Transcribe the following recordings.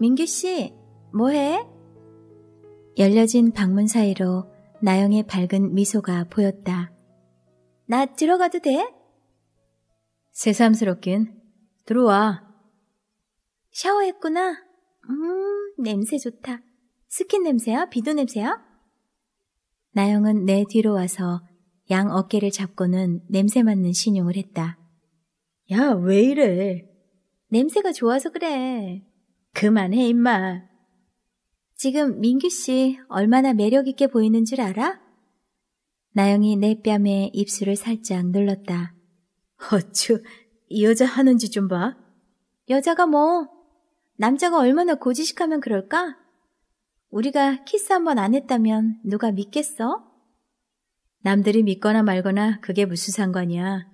민규 씨, 뭐해? 열려진 방문 사이로 나영의 밝은 미소가 보였다. 나 들어가도 돼? 새삼스럽긴. 들어와. 샤워했구나. 음, 냄새 좋다. 스킨 냄새야? 비도 냄새야? 나영은 내 뒤로 와서 양 어깨를 잡고는 냄새 맡는 신용을 했다. 야, 왜 이래? 냄새가 좋아서 그래. 그만해, 임마. 지금 민규 씨 얼마나 매력있게 보이는 줄 알아? 나영이 내 뺨에 입술을 살짝 눌렀다. 어쭈, 이 여자 하는 지좀 봐. 여자가 뭐, 남자가 얼마나 고지식하면 그럴까? 우리가 키스 한 번 안 했다면 누가 믿겠어? 남들이 믿거나 말거나 그게 무슨 상관이야.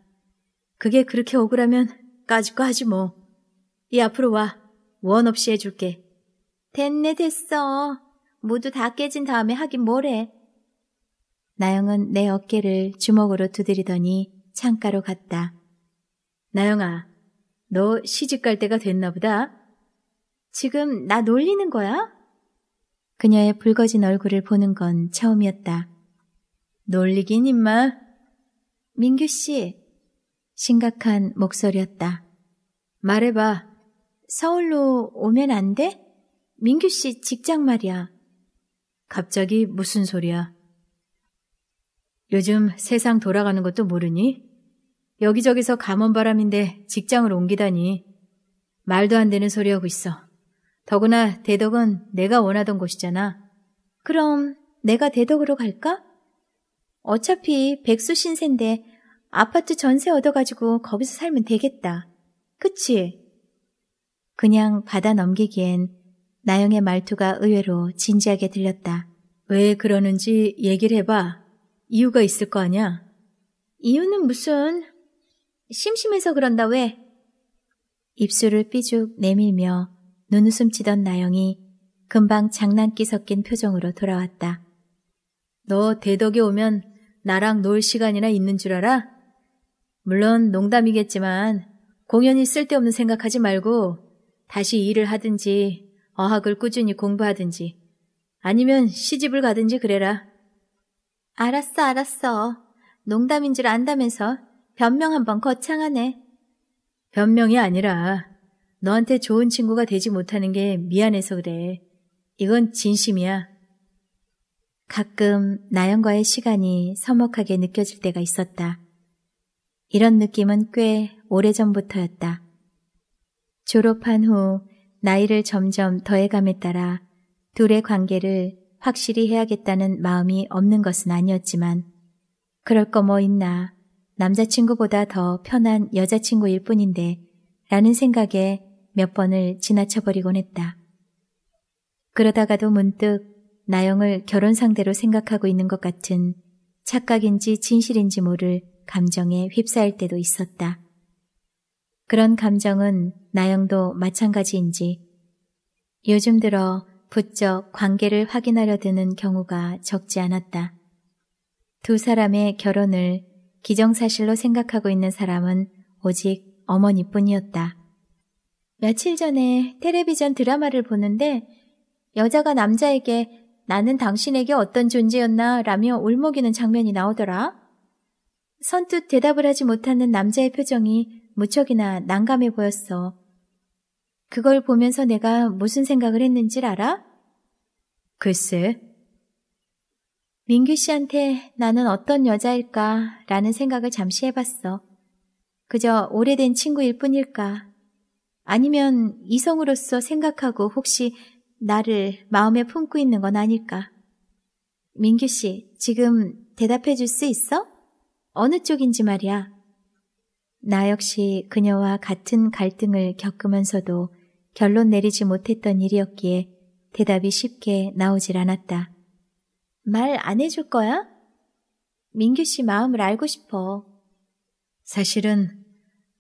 그게 그렇게 억울하면 까짓 거 하지 뭐. 이 앞으로 와. 원 없이 해줄게. 됐네 됐어. 모두 다 깨진 다음에 하긴 뭐래. 나영은 내 어깨를 주먹으로 두드리더니 창가로 갔다. 나영아, 너 시집 갈 때가 됐나 보다. 지금 나 놀리는 거야? 그녀의 붉어진 얼굴을 보는 건 처음이었다. 놀리긴 임마. 민규 씨, 심각한 목소리였다. 말해봐. 서울로 오면 안 돼? 민규 씨 직장 말이야. 갑자기 무슨 소리야? 요즘 세상 돌아가는 것도 모르니? 여기저기서 감원바람인데 직장을 옮기다니. 말도 안 되는 소리 하고 있어. 더구나 대덕은 내가 원하던 곳이잖아. 그럼 내가 대덕으로 갈까? 어차피 백수 신세인데 아파트 전세 얻어가지고 거기서 살면 되겠다. 그치? 그냥 받아 넘기기엔 나영의 말투가 의외로 진지하게 들렸다. 왜 그러는지 얘기를 해봐. 이유가 있을 거아냐 이유는 무슨... 심심해서 그런다 왜? 입술을 삐죽 내밀며 눈웃음 치던 나영이 금방 장난기 섞인 표정으로 돌아왔다. 너 대덕에 오면 나랑 놀 시간이나 있는 줄 알아? 물론 농담이겠지만 공연이 쓸데없는 생각하지 말고 다시 일을 하든지 어학을 꾸준히 공부하든지 아니면 시집을 가든지 그래라. 알았어, 알았어. 농담인 줄 안다면서 변명 한번 거창하네. 변명이 아니라 너한테 좋은 친구가 되지 못하는 게 미안해서 그래. 이건 진심이야. 가끔 나연과의 시간이 서먹하게 느껴질 때가 있었다. 이런 느낌은 꽤 오래전부터였다. 졸업한 후 나이를 점점 더해감에 따라 둘의 관계를 확실히 해야겠다는 마음이 없는 것은 아니었지만 그럴 거 뭐 있나 남자친구보다 더 편한 여자친구일 뿐인데 라는 생각에 몇 번을 지나쳐버리곤 했다. 그러다가도 문득 나영을 결혼 상대로 생각하고 있는 것 같은 착각인지 진실인지 모를 감정에 휩싸일 때도 있었다. 그런 감정은 나영도 마찬가지인지 요즘 들어 부쩍 관계를 확인하려 드는 경우가 적지 않았다. 두 사람의 결혼을 기정사실로 생각하고 있는 사람은 오직 어머니뿐이었다. 며칠 전에 텔레비전 드라마를 보는데 여자가 남자에게 나는 당신에게 어떤 존재였나 라며 울먹이는 장면이 나오더라. 선뜻 대답을 하지 못하는 남자의 표정이 무척이나 난감해 보였어. 그걸 보면서 내가 무슨 생각을 했는지 알아? 글쎄. 민규 씨한테 나는 어떤 여자일까 라는 생각을 잠시 해봤어. 그저 오래된 친구일 뿐일까? 아니면 이성으로서 생각하고 혹시 나를 마음에 품고 있는 건 아닐까? 민규 씨, 지금 대답해 줄 수 있어? 어느 쪽인지 말이야. 나 역시 그녀와 같은 갈등을 겪으면서도 결론 내리지 못했던 일이었기에 대답이 쉽게 나오질 않았다. 말 안 해줄 거야? 민규 씨 마음을 알고 싶어. 사실은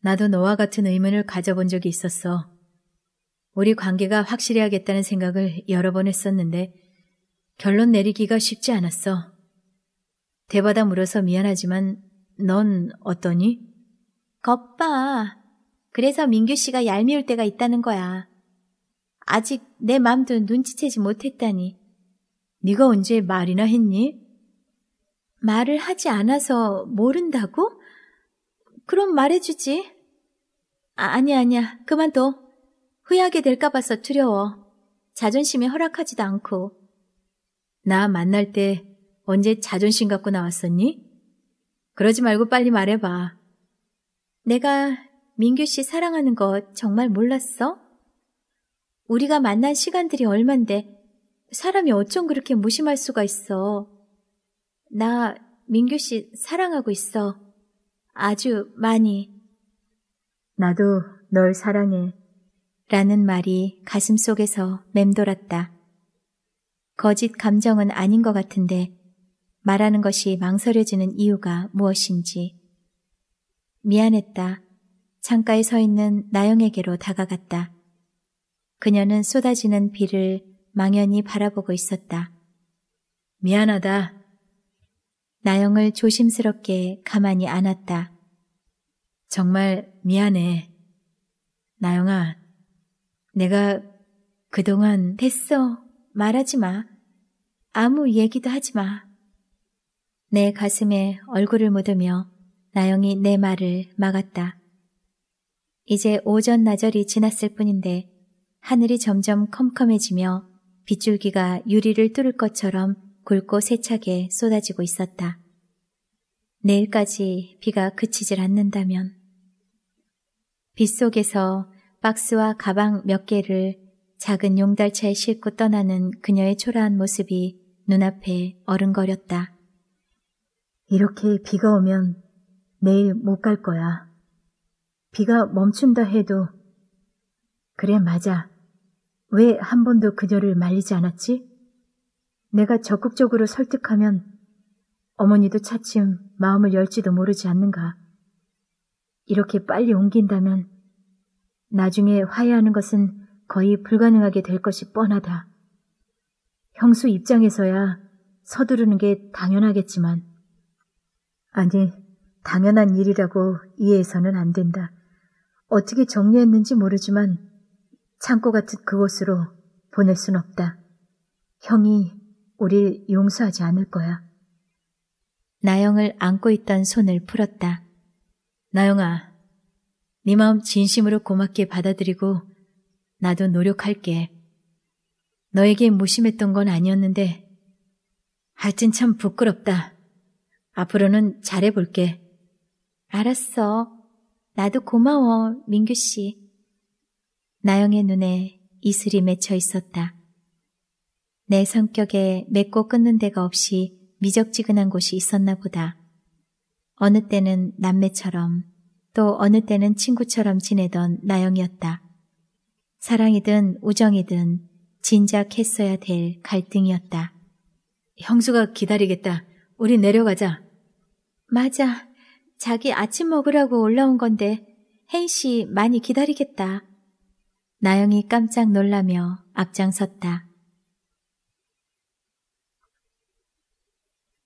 나도 너와 같은 의문을 가져본 적이 있었어. 우리 관계가 확실히 하겠다는 생각을 여러 번 했었는데 결론 내리기가 쉽지 않았어. 대바다 물어서 미안하지만 넌 어떠니? 겁봐. 그래서 민규 씨가 얄미울 때가 있다는 거야. 아직 내 맘도 눈치채지 못했다니. 네가 언제 말이나 했니? 말을 하지 않아서 모른다고? 그럼 말해주지. 아, 아니야, 아니야. 그만둬. 후회하게 될까 봐서 두려워. 자존심이 허락하지도 않고. 나 만날 때 언제 자존심 갖고 나왔었니? 그러지 말고 빨리 말해봐. 내가 민규 씨 사랑하는 거 정말 몰랐어? 우리가 만난 시간들이 얼만데 사람이 어쩜 그렇게 무심할 수가 있어. 나 민규 씨 사랑하고 있어. 아주 많이. 나도 널 사랑해. 라는 말이 가슴 속에서 맴돌았다. 거짓 감정은 아닌 것 같은데 말하는 것이 망설여지는 이유가 무엇인지. 미안했다. 창가에 서 있는 나영에게로 다가갔다. 그녀는 쏟아지는 비를 망연히 바라보고 있었다. 미안하다. 나영을 조심스럽게 가만히 안았다. 정말 미안해. 나영아, 내가 그동안 됐어. 말하지 마. 아무 얘기도 하지 마. 내 가슴에 얼굴을 묻으며 나영이 내 말을 막았다. 이제 오전 나절이 지났을 뿐인데 하늘이 점점 컴컴해지며 빗줄기가 유리를 뚫을 것처럼 굵고 세차게 쏟아지고 있었다. 내일까지 비가 그치질 않는다면 빗속에서 박스와 가방 몇 개를 작은 용달차에 싣고 떠나는 그녀의 초라한 모습이 눈앞에 어른거렸다. 이렇게 비가 오면 내일 못 갈 거야. 비가 멈춘다 해도. 그래, 맞아. 왜 한 번도 그녀를 말리지 않았지? 내가 적극적으로 설득하면 어머니도 차츰 마음을 열지도 모르지 않는가. 이렇게 빨리 옮긴다면 나중에 화해하는 것은 거의 불가능하게 될 것이 뻔하다. 형수 입장에서야 서두르는 게 당연하겠지만. 아니, 당연한 일이라고 이해해서는 안 된다. 어떻게 정리했는지 모르지만 창고 같은 그곳으로 보낼 순 없다. 형이 우릴 용서하지 않을 거야. 나영을 안고 있던 손을 풀었다. 나영아, 네 마음 진심으로 고맙게 받아들이고 나도 노력할게. 너에게 무심했던 건 아니었는데 하여튼 참 부끄럽다. 앞으로는 잘해볼게. 알았어. 나도 고마워, 민규 씨. 나영의 눈에 이슬이 맺혀 있었다. 내 성격에 맺고 끊는 데가 없이 미적지근한 곳이 있었나 보다. 어느 때는 남매처럼 또 어느 때는 친구처럼 지내던 나영이었다. 사랑이든 우정이든 진작 했어야 될 갈등이었다. 형수가 기다리겠다. 우리 내려가자. 맞아. 자기 아침 먹으라고 올라온 건데 혜인 씨 많이 기다리겠다. 나영이 깜짝 놀라며 앞장섰다.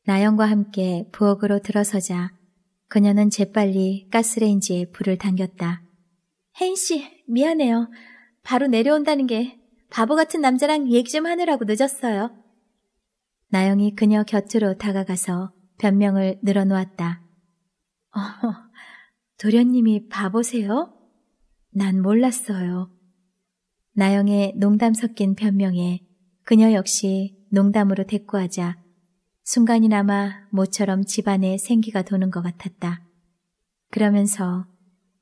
나영과 함께 부엌으로 들어서자 그녀는 재빨리 가스레인지에 불을 당겼다. 혜인 씨, 미안해요. 바로 내려온다는 게 바보 같은 남자랑 얘기 좀 하느라고 늦었어요. 나영이 그녀 곁으로 다가가서 변명을 늘어놓았다. 어, 도련님이 바보세요? 난 몰랐어요. 나영의 농담 섞인 변명에 그녀 역시 농담으로 대꾸하자 순간이나마 모처럼 집안에 생기가 도는 것 같았다. 그러면서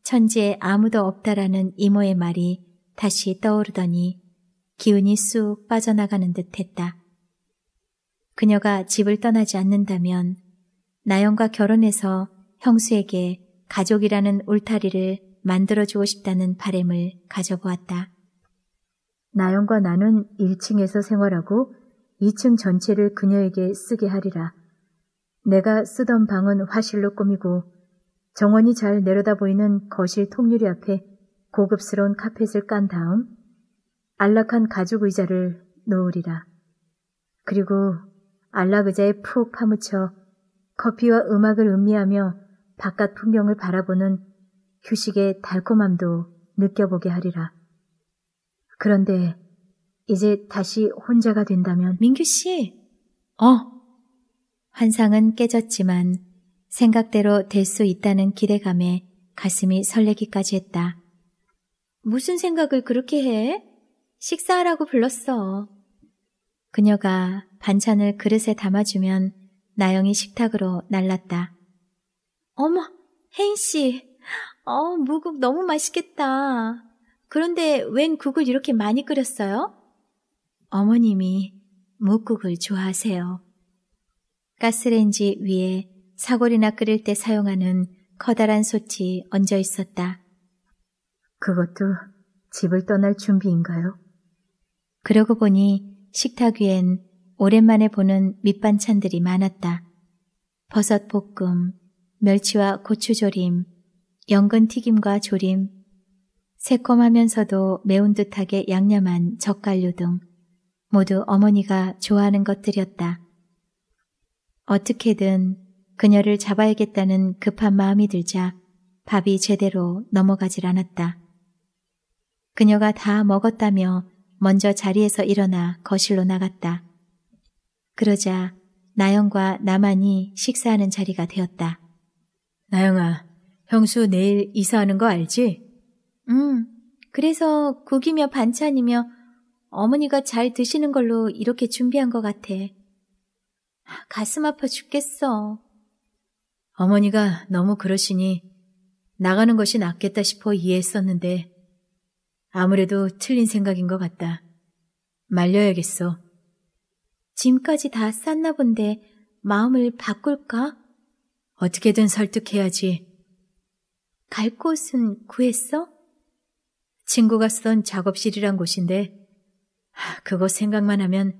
천지에 아무도 없다라는 이모의 말이 다시 떠오르더니 기운이 쑥 빠져나가는 듯 했다. 그녀가 집을 떠나지 않는다면 나영과 결혼해서 형수에게 가족이라는 울타리를 만들어주고 싶다는 바램을 가져보았다. 나영과 나는 1층에서 생활하고 2층 전체를 그녀에게 쓰게 하리라. 내가 쓰던 방은 화실로 꾸미고 정원이 잘 내려다 보이는 거실 통유리 앞에 고급스러운 카펫을 깐 다음 안락한 가죽 의자를 놓으리라. 그리고 안락 의자에 푹 파묻혀 커피와 음악을 음미하며 바깥 풍경을 바라보는 휴식의 달콤함도 느껴보게 하리라. 그런데 이제 다시 혼자가 된다면 민규 씨. 어. 환상은 깨졌지만 생각대로 될 수 있다는 기대감에 가슴이 설레기까지 했다. 무슨 생각을 그렇게 해? 식사하라고 불렀어. 그녀가 반찬을 그릇에 담아주면 나영이 식탁으로 날랐다. 어머, 혜인 씨. 어, 무국 너무 맛있겠다. 그런데 웬 국을 이렇게 많이 끓였어요? 어머님이 무국을 좋아하세요. 가스레인지 위에 사골이나 끓일 때 사용하는 커다란 솥이 얹어 있었다. 그것도 집을 떠날 준비인가요? 그러고 보니 식탁 위엔 오랜만에 보는 밑반찬들이 많았다. 버섯 볶음, 멸치와 고추 조림, 연근 튀김과 조림, 새콤하면서도 매운 듯하게 양념한 젓갈류 등 모두 어머니가 좋아하는 것들이었다. 어떻게든 그녀를 잡아야겠다는 급한 마음이 들자 밥이 제대로 넘어가질 않았다. 그녀가 다 먹었다며 먼저 자리에서 일어나 거실로 나갔다. 그러자 나영과 나만이 식사하는 자리가 되었다. 나영아, 형수 내일 이사하는 거 알지? 응. 그래서 국이며 반찬이며 어머니가 잘 드시는 걸로 이렇게 준비한 것 같아. 가슴 아파 죽겠어. 어머니가 너무 그러시니 나가는 것이 낫겠다 싶어 이해했었는데 아무래도 틀린 생각인 것 같다. 말려야겠어. 짐까지 다 쌌나 본데 마음을 바꿀까? 어떻게든 설득해야지. 갈 곳은 구했어? 친구가 쓰던 작업실이란 곳인데, 그거 생각만 하면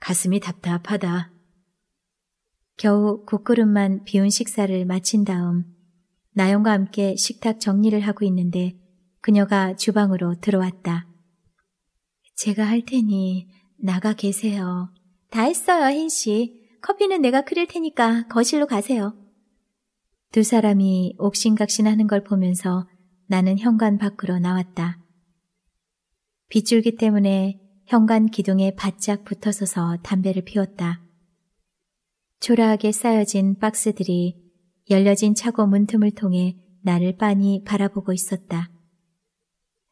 가슴이 답답하다. 겨우 국그릇만 비운 식사를 마친 다음 나영과 함께 식탁 정리를 하고 있는데 그녀가 주방으로 들어왔다. 제가 할 테니 나가 계세요. 다 했어요, 흰 씨. 커피는 내가 끓일 테니까 거실로 가세요. 두 사람이 옥신각신하는 걸 보면서 나는 현관 밖으로 나왔다. 빗줄기 때문에 현관 기둥에 바짝 붙어서서 담배를 피웠다. 초라하게 쌓여진 박스들이 열려진 차고 문틈을 통해 나를 빤히 바라보고 있었다.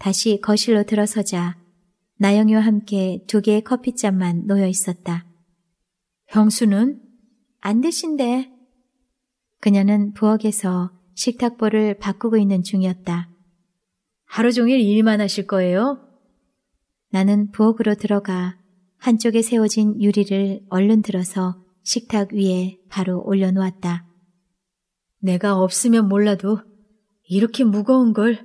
다시 거실로 들어서자 나영이와 함께 두 개의 커피잔만 놓여 있었다. 형수는? 안 드신대. 그녀는 부엌에서 식탁보를 바꾸고 있는 중이었다. 하루 종일 일만 하실 거예요? 나는 부엌으로 들어가 한쪽에 세워진 유리를 얼른 들어서 식탁 위에 바로 올려놓았다. 내가 없으면 몰라도 이렇게 무거운 걸.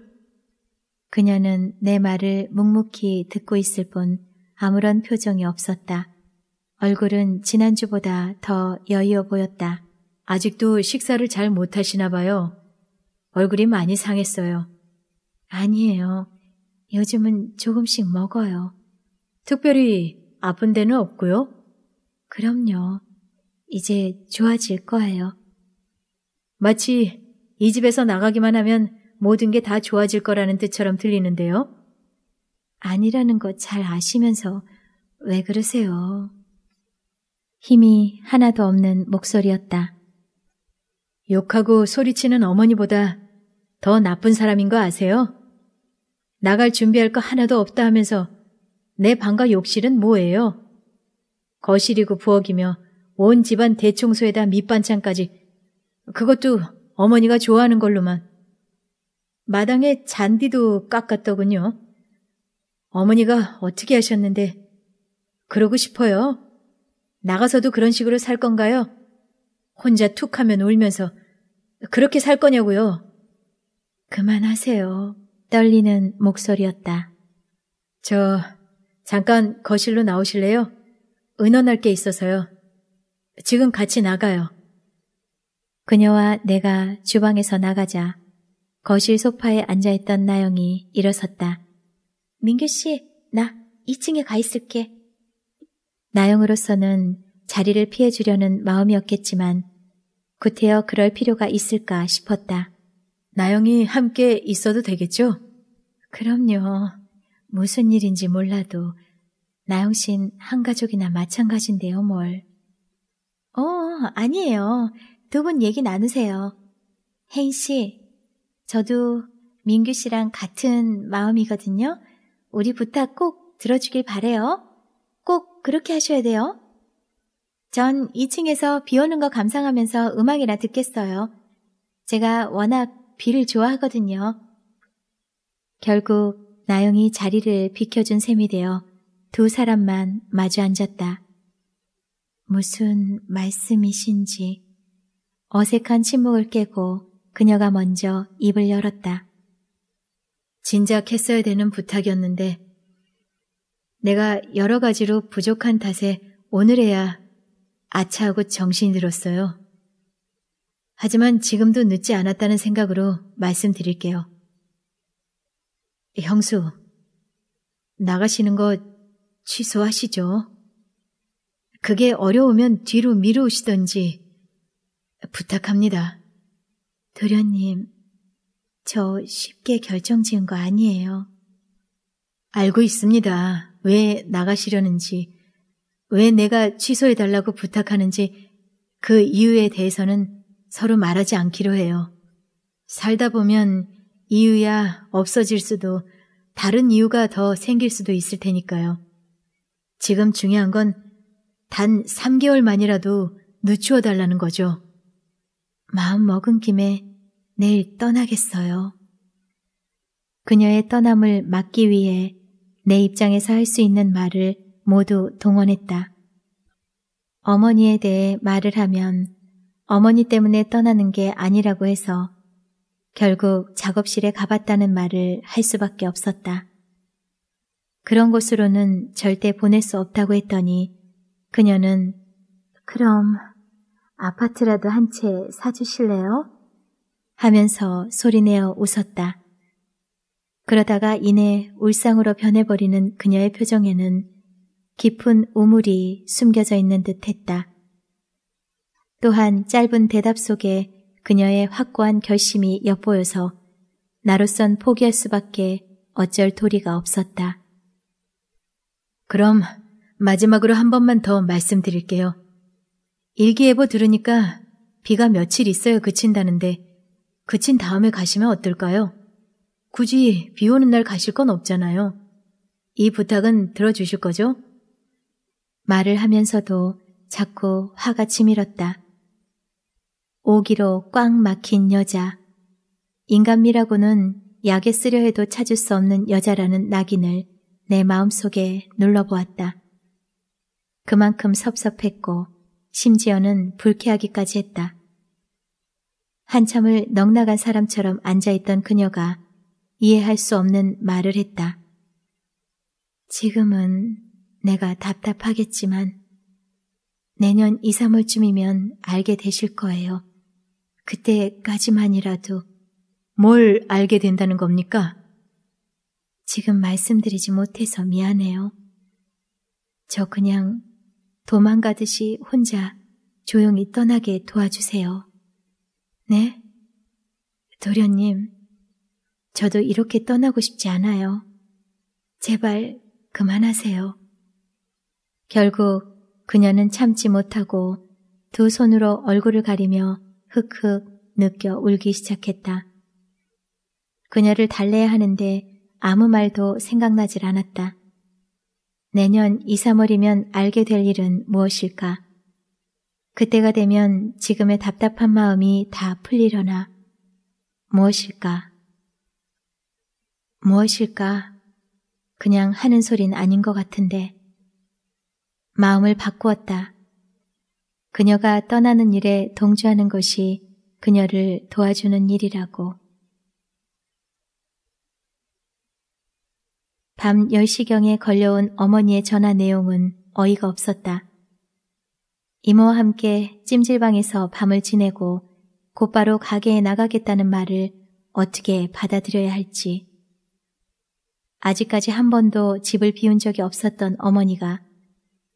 그녀는 내 말을 묵묵히 듣고 있을 뿐 아무런 표정이 없었다. 얼굴은 지난주보다 더 여유어 보였다. 아직도 식사를 잘 못하시나 봐요. 얼굴이 많이 상했어요. 아니에요. 요즘은 조금씩 먹어요. 특별히 아픈 데는 없고요? 그럼요. 이제 좋아질 거예요. 마치 이 집에서 나가기만 하면 모든 게 다 좋아질 거라는 뜻처럼 들리는데요. 아니라는 것 잘 아시면서 왜 그러세요? 힘이 하나도 없는 목소리였다. 욕하고 소리치는 어머니보다 더 나쁜 사람인 거 아세요? 나갈 준비할 거 하나도 없다 하면서 내 방과 욕실은 뭐예요? 거실이고 부엌이며 온 집안 대청소에다 밑반찬까지 그것도 어머니가 좋아하는 걸로만 마당에 잔디도 깎았더군요. 어머니가 어떻게 하셨는데 그러고 싶어요? 나가서도 그런 식으로 살 건가요? 혼자 툭 하면 울면서 그렇게 살 거냐고요? 그만하세요. 떨리는 목소리였다. 저 잠깐 거실로 나오실래요? 은논할게 있어서요. 지금 같이 나가요. 그녀와 내가 주방에서 나가자 거실 소파에 앉아있던 나영이 일어섰다. 민규 씨, 나 2층에 가 있을게. 나영으로서는 자리를 피해 주려는 마음이었겠지만 구태여 그럴 필요가 있을까 싶었다. 나영이 함께 있어도 되겠죠? 그럼요. 무슨 일인지 몰라도 나영 씨는 한 가족이나 마찬가지인데요, 뭘. 어, 아니에요. 두 분 얘기 나누세요. 혜인 씨, 저도 민규 씨랑 같은 마음이거든요. 우리 부탁 꼭 들어주길 바래요. 꼭 그렇게 하셔야 돼요. 전 2층에서 비 오는 거 감상하면서 음악이나 듣겠어요. 제가 워낙 비를 좋아하거든요. 결국 나영이 자리를 비켜준 셈이 되어 두 사람만 마주 앉았다. 무슨 말씀이신지 어색한 침묵을 깨고 그녀가 먼저 입을 열었다. 진작 했어야 되는 부탁이었는데 내가 여러 가지로 부족한 탓에 오늘에야 아차하고 정신이 들었어요. 하지만 지금도 늦지 않았다는 생각으로 말씀드릴게요. 형수, 나가시는 거 취소하시죠. 그게 어려우면 뒤로 미루시던지 부탁합니다. 도련님, 저 쉽게 결정 지은 거 아니에요. 알고 있습니다. 왜 나가시려는지 왜 내가 취소해달라고 부탁하는지 그 이유에 대해서는 서로 말하지 않기로 해요. 살다 보면 이유야 없어질 수도 다른 이유가 더 생길 수도 있을 테니까요. 지금 중요한 건 단 3개월만이라도 늦추어 달라는 거죠. 마음 먹은 김에 내일 떠나겠어요. 그녀의 떠남을 막기 위해 내 입장에서 할 수 있는 말을 모두 동원했다. 어머니에 대해 말을 하면 어머니 때문에 떠나는 게 아니라고 해서 결국 작업실에 가봤다는 말을 할 수밖에 없었다. 그런 곳으로는 절대 보낼 수 없다고 했더니 그녀는 그럼 아파트라도 한 채 사주실래요? 하면서 소리내어 웃었다. 그러다가 이내 울상으로 변해버리는 그녀의 표정에는 깊은 우물이 숨겨져 있는 듯 했다. 또한 짧은 대답 속에 그녀의 확고한 결심이 엿보여서 나로선 포기할 수밖에 어쩔 도리가 없었다. 그럼 마지막으로 한 번만 더 말씀드릴게요. 일기예보 들으니까 비가 며칠 있어야 그친다는데 그친 다음에 가시면 어떨까요? 굳이 비 오는 날 가실 건 없잖아요. 이 부탁은 들어주실 거죠? 말을 하면서도 자꾸 화가 치밀었다. 오기로 꽉 막힌 여자. 인간미라고는 약에 쓰려 해도 찾을 수 없는 여자라는 낙인을 내 마음속에 눌러보았다. 그만큼 섭섭했고 심지어는 불쾌하기까지 했다. 한참을 넉나간 사람처럼 앉아있던 그녀가 이해할 수 없는 말을 했다. 지금은 내가 답답하겠지만 내년 2, 3월쯤이면 알게 되실 거예요. 그때까지만이라도 뭘 알게 된다는 겁니까? 지금 말씀드리지 못해서 미안해요. 저 그냥 도망가듯이 혼자 조용히 떠나게 도와주세요. 네? 도련님, 저도 이렇게 떠나고 싶지 않아요. 제발 그만하세요. 결국 그녀는 참지 못하고 두 손으로 얼굴을 가리며 흑흑 느껴 울기 시작했다. 그녀를 달래야 하는데 아무 말도 생각나질 않았다. 내년 2, 3월이면 알게 될 일은 무엇일까? 그때가 되면 지금의 답답한 마음이 다 풀리려나? 무엇일까? 무엇일까? 그냥 하는 소린 아닌 것 같은데. 마음을 바꾸었다. 그녀가 떠나는 일에 동조하는 것이 그녀를 도와주는 일이라고. 밤 10시경에 걸려온 어머니의 전화 내용은 어이가 없었다. 이모와 함께 찜질방에서 밤을 지내고 곧바로 가게에 나가겠다는 말을 어떻게 받아들여야 할지. 아직까지 한 번도 집을 비운 적이 없었던 어머니가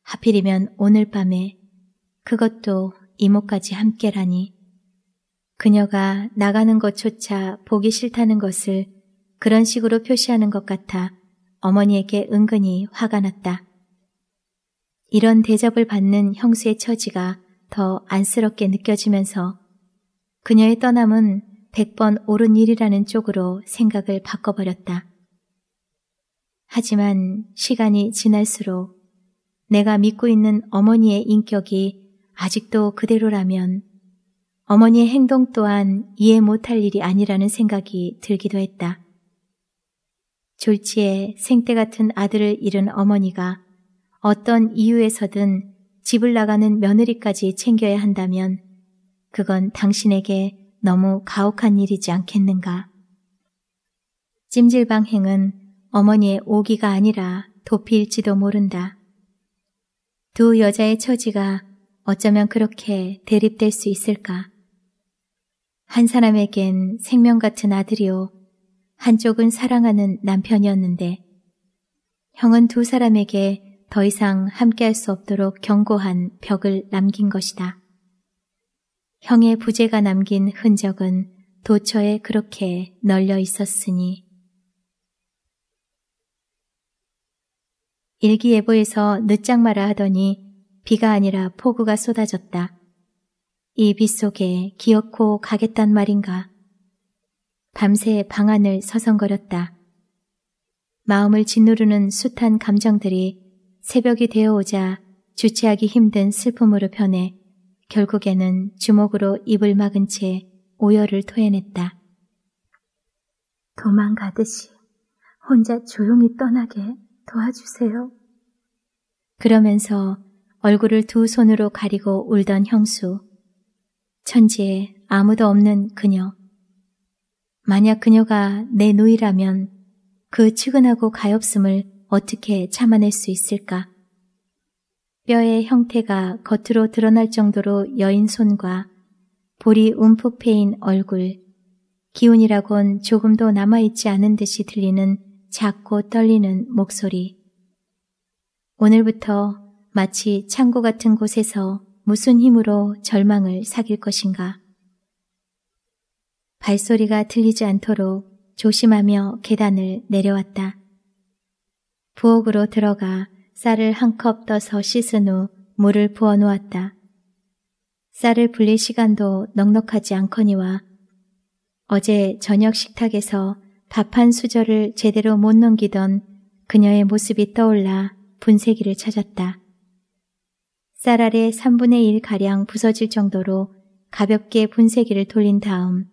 하필이면 오늘 밤에 그것도 이모까지 함께라니. 그녀가 나가는 것조차 보기 싫다는 것을 그런 식으로 표시하는 것 같아 어머니에게 은근히 화가 났다. 이런 대접을 받는 형수의 처지가 더 안쓰럽게 느껴지면서 그녀의 떠남은 백번 옳은 일이라는 쪽으로 생각을 바꿔버렸다. 하지만 시간이 지날수록 내가 믿고 있는 어머니의 인격이 아직도 그대로라면 어머니의 행동 또한 이해 못할 일이 아니라는 생각이 들기도 했다. 졸지에 생태 같은 아들을 잃은 어머니가 어떤 이유에서든 집을 나가는 며느리까지 챙겨야 한다면 그건 당신에게 너무 가혹한 일이지 않겠는가. 찜질방행은 어머니의 오기가 아니라 도피일지도 모른다. 두 여자의 처지가 어쩌면 그렇게 대립될 수 있을까? 한 사람에겐 생명 같은 아들이요. 한쪽은 사랑하는 남편이었는데 형은 두 사람에게 더 이상 함께할 수 없도록 견고한 벽을 남긴 것이다. 형의 부재가 남긴 흔적은 도처에 그렇게 널려 있었으니 일기예보에서 늦장마라 하더니 비가 아니라 폭우가 쏟아졌다. 이 빗속에 기어코 가겠단 말인가. 밤새 방안을 서성거렸다. 마음을 짓누르는 숱한 감정들이 새벽이 되어오자 주체하기 힘든 슬픔으로 변해 결국에는 주먹으로 입을 막은 채 오열을 토해냈다. 도망가듯이 혼자 조용히 떠나게 도와주세요. 그러면서 얼굴을 두 손으로 가리고 울던 형수. 천지에 아무도 없는 그녀. 만약 그녀가 내 누이라면 그 측은하고 가엾음을 어떻게 참아낼 수 있을까? 뼈의 형태가 겉으로 드러날 정도로 여인 손과 볼이 움푹 패인 얼굴, 기운이라곤 조금도 남아있지 않은 듯이 들리는 작고 떨리는 목소리. 오늘부터 마치 창고 같은 곳에서 무슨 힘으로 절망을 사귈 것인가. 발소리가 들리지 않도록 조심하며 계단을 내려왔다. 부엌으로 들어가 쌀을 한 컵 떠서 씻은 후 물을 부어 놓았다. 쌀을 불릴 시간도 넉넉하지 않거니와 어제 저녁 식탁에서 답한 수저를 제대로 못 넘기던 그녀의 모습이 떠올라 분쇄기를 찾았다. 쌀 아래 3분의 1가량 부서질 정도로 가볍게 분쇄기를 돌린 다음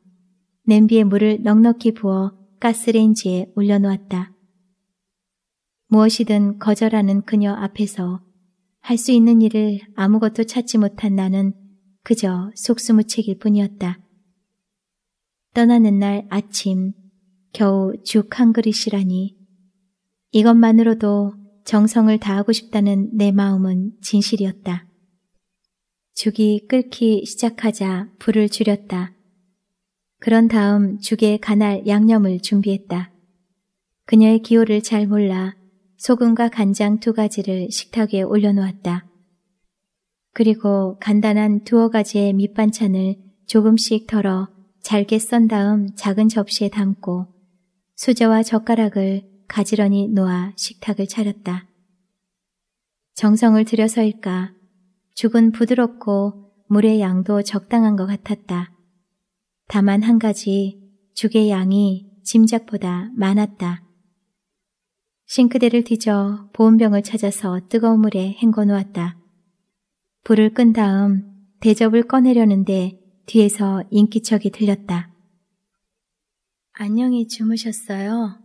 냄비에 물을 넉넉히 부어 가스레인지에 올려놓았다. 무엇이든 거절하는 그녀 앞에서 할 수 있는 일을 아무것도 찾지 못한 나는 그저 속수무책일 뿐이었다. 떠나는 날 아침 겨우 죽 한 그릇이라니. 이것만으로도 정성을 다하고 싶다는 내 마음은 진실이었다. 죽이 끓기 시작하자 불을 줄였다. 그런 다음 죽에 간할 양념을 준비했다. 그녀의 기호를 잘 몰라 소금과 간장 두 가지를 식탁 에 올려놓았다. 그리고 간단한 두어 가지의 밑반찬을 조금씩 덜어 잘게 썬 다음 작은 접시에 담고 수저와 젓가락을 가지런히 놓아 식탁을 차렸다. 정성을 들여서일까 죽은 부드럽고 물의 양도 적당한 것 같았다. 다만 한 가지 죽의 양이 짐작보다 많았다. 싱크대를 뒤져 보온병을 찾아서 뜨거운 물에 헹궈 놓았다. 불을 끈 다음 대접을 꺼내려는데 뒤에서 인기척이 들렸다. 안녕히 주무셨어요?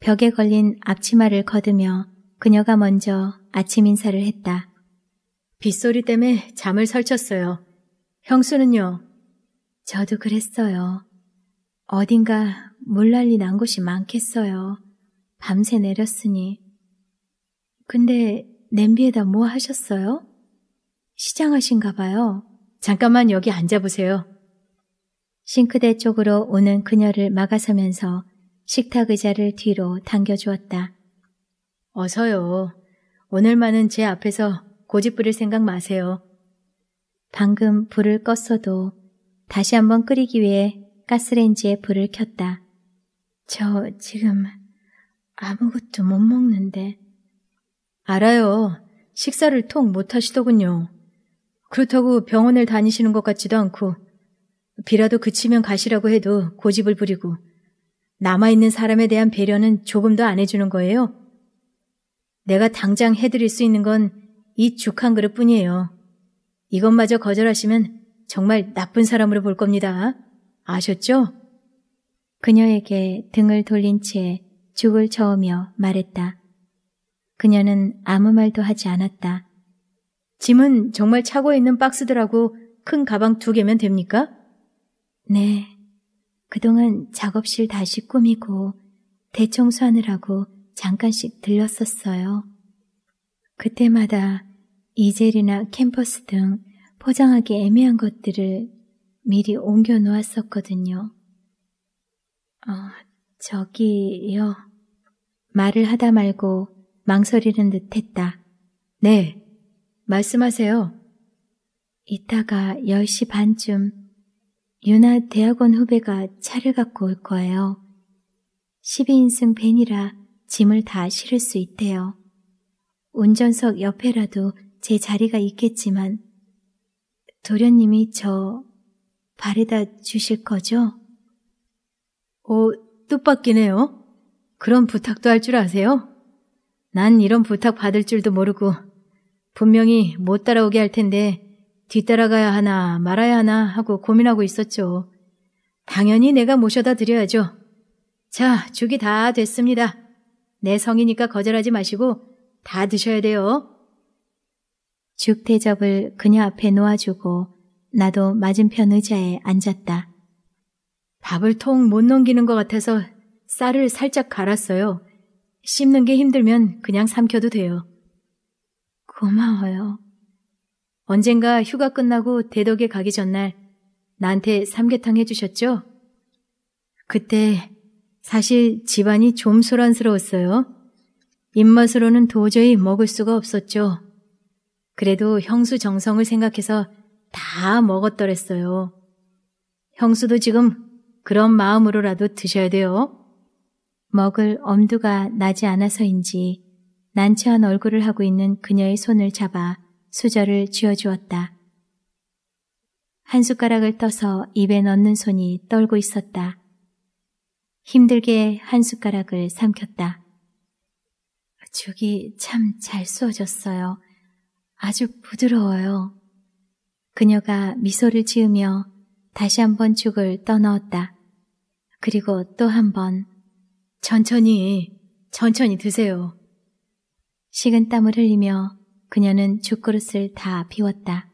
벽에 걸린 앞치마를 걷으며 그녀가 먼저 아침 인사를 했다. 빗소리 때문에 잠을 설쳤어요. 형수는요? 저도 그랬어요. 어딘가 물난리 난 곳이 많겠어요. 밤새 내렸으니. 근데 냄비에다 뭐 하셨어요? 시장하신가 봐요. 잠깐만 여기 앉아보세요. 싱크대 쪽으로 오는 그녀를 막아서면서 식탁 의자를 뒤로 당겨주었다. 어서요. 오늘만은 제 앞에서 고집 부릴 생각 마세요. 방금 불을 껐어도 다시 한번 끓이기 위해 가스레인지에 불을 켰다. 저 지금 아무것도 못 먹는데. 알아요. 식사를 통 못하시더군요. 그렇다고 병원을 다니시는 것 같지도 않고 비라도 그치면 가시라고 해도 고집을 부리고 남아있는 사람에 대한 배려는 조금도 안 해주는 거예요. 내가 당장 해드릴 수 있는 건 이 죽 한 그릇 뿐이에요. 이것마저 거절하시면 정말 나쁜 사람으로 볼 겁니다. 아셨죠? 그녀에게 등을 돌린 채 죽을 저으며 말했다. 그녀는 아무 말도 하지 않았다. 짐은 정말 차고에 있는 박스들하고 큰 가방 두 개면 됩니까? 네. 그동안 작업실 다시 꾸미고 대청소하느라고 잠깐씩 들렀었어요. 그때마다 이젤이나 캠퍼스 등 포장하기 애매한 것들을 미리 옮겨 놓았었거든요. 어, 저기요. 말을 하다 말고 망설이는 듯 했다. 네, 말씀하세요. 이따가 10시 반쯤 유나 대학원 후배가 차를 갖고 올 거예요. 12인승 벤이라 짐을 다 실을 수 있대요. 운전석 옆에라도 제 자리가 있겠지만 도련님이 저 바래다 주실 거죠? 오, 어, 뜻밖이네요. 그런 부탁도 할 줄 아세요? 난 이런 부탁 받을 줄도 모르고 분명히 못 따라오게 할 텐데 뒤따라가야 하나 말아야 하나 하고 고민하고 있었죠. 당연히 내가 모셔다 드려야죠. 자, 죽이 다 됐습니다. 내 성이니까 거절하지 마시고 다 드셔야 돼요. 죽 대접을 그녀 앞에 놓아주고 나도 맞은편 의자에 앉았다. 밥을 통 못 넘기는 것 같아서 쌀을 살짝 갈았어요. 씹는 게 힘들면 그냥 삼켜도 돼요. 고마워요. 언젠가 휴가 끝나고 대덕에 가기 전날 나한테 삼계탕 해주셨죠? 그때 사실 집안이 좀 소란스러웠어요. 입맛으로는 도저히 먹을 수가 없었죠. 그래도 형수 정성을 생각해서 다 먹었더랬어요. 형수도 지금 그런 마음으로라도 드셔야 돼요. 먹을 엄두가 나지 않아서인지 난처한 얼굴을 하고 있는 그녀의 손을 잡아 수저를 쥐어주었다. 한 숟가락을 떠서 입에 넣는 손이 떨고 있었다. 힘들게 한 숟가락을 삼켰다. 죽이 참 잘 쑤어졌어요. 아주 부드러워요. 그녀가 미소를 지으며 다시 한번 죽을 떠넣었다. 그리고 또 한 번. 천천히, 천천히 드세요. 식은 땀을 흘리며 그녀는 죽그릇을 다 비웠다.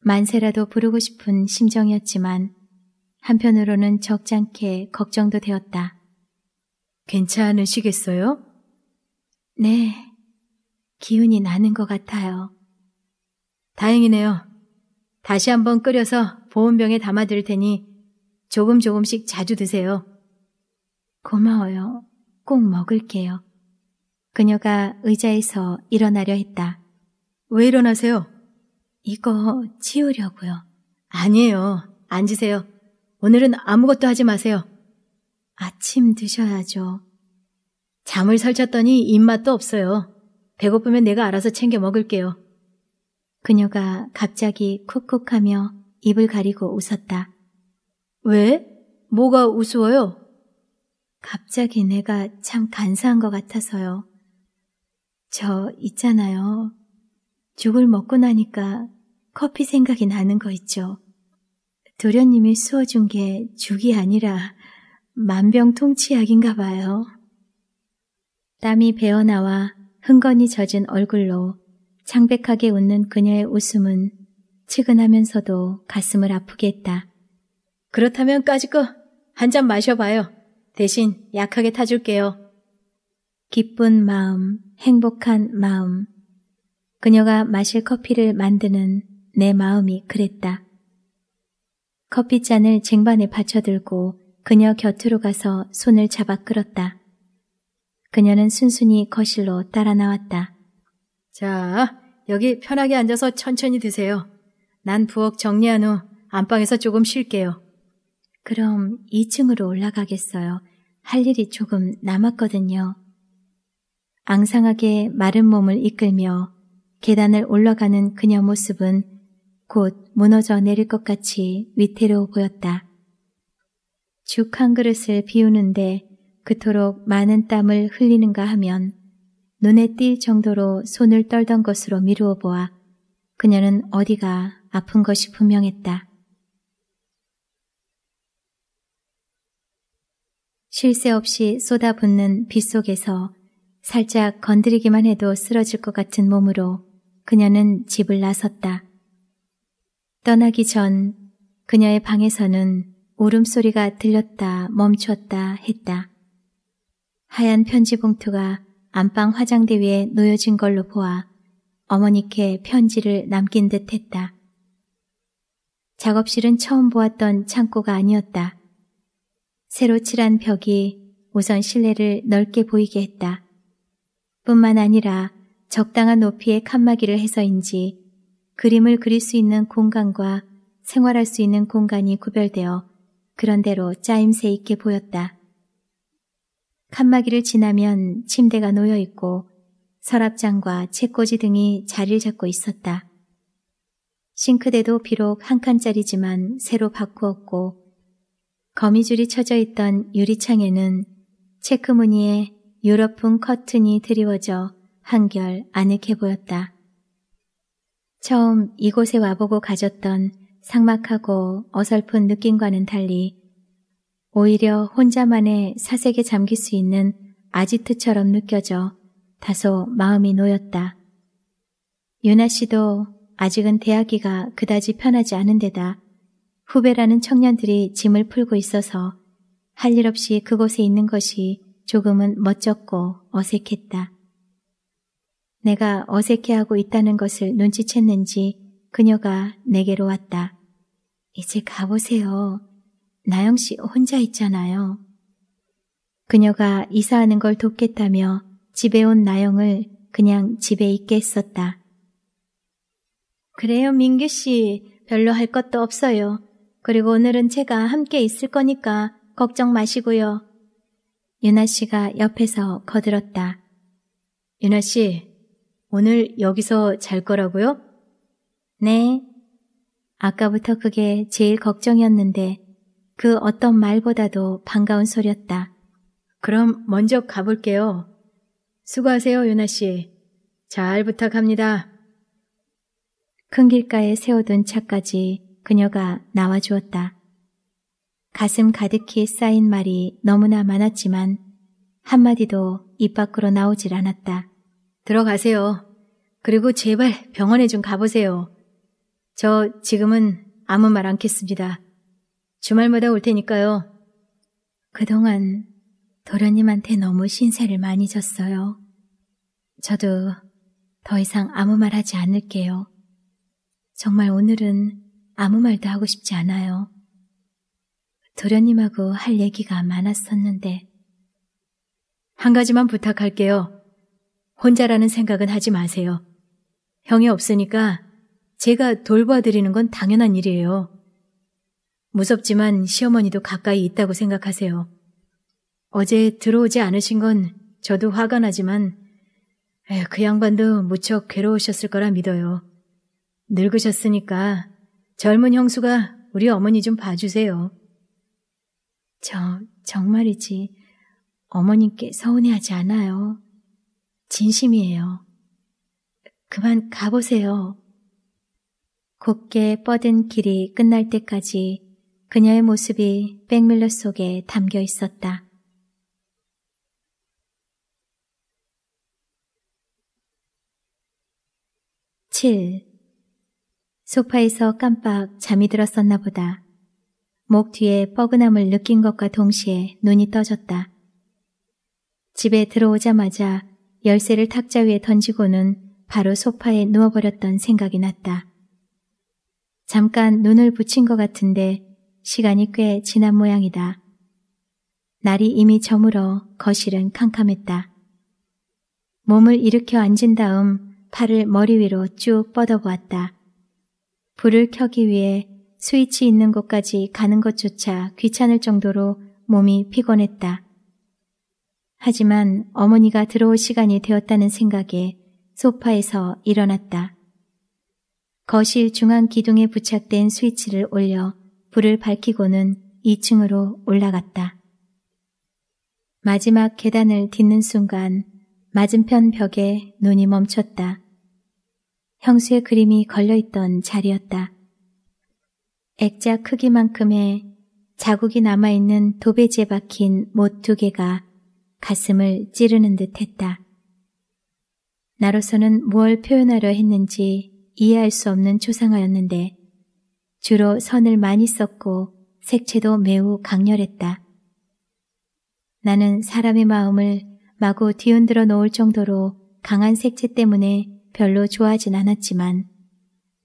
만세라도 부르고 싶은 심정이었지만 한편으로는 적잖게 걱정도 되었다. 괜찮으시겠어요? 네, 기운이 나는 것 같아요. 다행이네요. 다시 한번 끓여서 보온병에 담아드릴 테니 조금 조금씩 자주 드세요. 고마워요. 꼭 먹을게요. 그녀가 의자에서 일어나려 했다. 왜 일어나세요? 이거 치우려고요. 아니에요. 앉으세요. 오늘은 아무것도 하지 마세요. 아침 드셔야죠. 잠을 설쳤더니 입맛도 없어요. 배고프면 내가 알아서 챙겨 먹을게요. 그녀가 갑자기 쿡쿡하며 입을 가리고 웃었다. 왜? 뭐가 우스워요? 갑자기 내가 참 간사한 것 같아서요. 저 있잖아요. 죽을 먹고 나니까 커피 생각이 나는 거 있죠. 도련님이 쑤어준 게 죽이 아니라 만병통치약인가 봐요. 땀이 배어나와 흥건히 젖은 얼굴로 창백하게 웃는 그녀의 웃음은 측은하면서도 가슴을 아프게 했다. 그렇다면 까짓거 한 잔 마셔봐요. 대신 약하게 타줄게요. 기쁜 마음 행복한 마음. 그녀가 마실 커피를 만드는 내 마음이 그랬다. 커피잔을 쟁반에 받쳐들고 그녀 곁으로 가서 손을 잡아 끌었다. 그녀는 순순히 거실로 따라 나왔다. 자, 여기 편하게 앉아서 천천히 드세요. 난 부엌 정리한 후 안방에서 조금 쉴게요. 그럼 2층으로 올라가겠어요. 할 일이 조금 남았거든요. 앙상하게 마른 몸을 이끌며 계단을 올라가는 그녀 모습은 곧 무너져 내릴 것 같이 위태로워 보였다. 죽 한 그릇을 비우는데 그토록 많은 땀을 흘리는가 하면 눈에 띌 정도로 손을 떨던 것으로 미루어 보아 그녀는 어디가 아픈 것이 분명했다. 쉴새 없이 쏟아붓는 빗 속에서 살짝 건드리기만 해도 쓰러질 것 같은 몸으로 그녀는 집을 나섰다. 떠나기 전 그녀의 방에서는 울음소리가 들렸다 멈췄다 했다. 하얀 편지 봉투가 안방 화장대 위에 놓여진 걸로 보아 어머니께 편지를 남긴 듯 했다. 작업실은 처음 보았던 창고가 아니었다. 새로 칠한 벽이 우선 실내를 넓게 보이게 했다. 뿐만 아니라 적당한 높이의 칸막이를 해서인지 그림을 그릴 수 있는 공간과 생활할 수 있는 공간이 구별되어 그런대로 짜임새 있게 보였다. 칸막이를 지나면 침대가 놓여 있고 서랍장과 책꽂이 등이 자리를 잡고 있었다. 싱크대도 비록 한 칸짜리지만 새로 바꾸었고 거미줄이 쳐져 있던 유리창에는 체크 무늬의 유럽풍 커튼이 드리워져 한결 아늑해 보였다. 처음 이곳에 와보고 가졌던 상막하고 어설픈 느낌과는 달리 오히려 혼자만의 사색에 잠길 수 있는 아지트처럼 느껴져 다소 마음이 놓였다. 유나 씨도 아직은 대학이가 그다지 편하지 않은 데다 후배라는 청년들이 짐을 풀고 있어서 할 일 없이 그곳에 있는 것이 조금은 멋쩍고 어색했다. 내가 어색해하고 있다는 것을 눈치챘는지 그녀가 내게로 왔다. 이제 가보세요. 나영 씨 혼자 있잖아요. 그녀가 이사하는 걸 돕겠다며 집에 온 나영을 그냥 집에 있게 했었다. 그래요, 민규 씨. 별로 할 것도 없어요. 그리고 오늘은 제가 함께 있을 거니까 걱정 마시고요. 유나 씨가 옆에서 거들었다. 유나 씨, 오늘 여기서 잘 거라고요? 네. 아까부터 그게 제일 걱정이었는데 그 어떤 말보다도 반가운 소렸다. 그럼 먼저 가볼게요. 수고하세요, 유나 씨. 잘 부탁합니다. 큰 길가에 세워둔 차까지 그녀가 나와 주었다. 가슴 가득히 쌓인 말이 너무나 많았지만 한마디도 입 밖으로 나오질 않았다. 들어가세요. 그리고 제발 병원에 좀 가보세요. 저 지금은 아무 말 않겠습니다. 주말마다 올 테니까요. 그동안 도련님한테 너무 신세를 많이 졌어요. 저도 더 이상 아무 말 하지 않을게요. 정말 오늘은 아무 말도 하고 싶지 않아요. 도련님하고 할 얘기가 많았었는데. 한 가지만 부탁할게요. 혼자라는 생각은 하지 마세요. 형이 없으니까 제가 돌봐드리는 건 당연한 일이에요. 무섭지만 시어머니도 가까이 있다고 생각하세요. 어제 들어오지 않으신 건 저도 화가 나지만 에휴, 그 양반도 무척 괴로우셨을 거라 믿어요. 늙으셨으니까 젊은 형수가 우리 어머니 좀 봐주세요. 저 정말이지 어머님께 서운해하지 않아요. 진심이에요. 그만 가보세요. 곱게 뻗은 길이 끝날 때까지 그녀의 모습이 백밀러 속에 담겨 있었다. 7. 소파에서 깜빡 잠이 들었었나 보다. 목 뒤에 뻐근함을 느낀 것과 동시에 눈이 떠졌다. 집에 들어오자마자 열쇠를 탁자 위에 던지고는 바로 소파에 누워버렸던 생각이 났다. 잠깐 눈을 붙인 것 같은데 시간이 꽤 지난 모양이다. 날이 이미 저물어 거실은 캄캄했다. 몸을 일으켜 앉은 다음 팔을 머리 위로 쭉 뻗어보았다. 불을 켜기 위해 스위치 있는 곳까지 가는 것조차 귀찮을 정도로 몸이 피곤했다. 하지만 어머니가 들어올 시간이 되었다는 생각에 소파에서 일어났다. 거실 중앙 기둥에 부착된 스위치를 올려 불을 밝히고는 2층으로 올라갔다. 마지막 계단을 딛는 순간 맞은편 벽에 눈이 멈췄다. 형수의 그림이 걸려있던 자리였다. 액자 크기만큼의 자국이 남아있는 도배지에 박힌 못 두 개가 가슴을 찌르는 듯 했다. 나로서는 무얼 표현하려 했는지 이해할 수 없는 초상화였는데 주로 선을 많이 썼고 색채도 매우 강렬했다. 나는 사람의 마음을 마구 뒤흔들어 놓을 정도로 강한 색채 때문에 별로 좋아하진 않았지만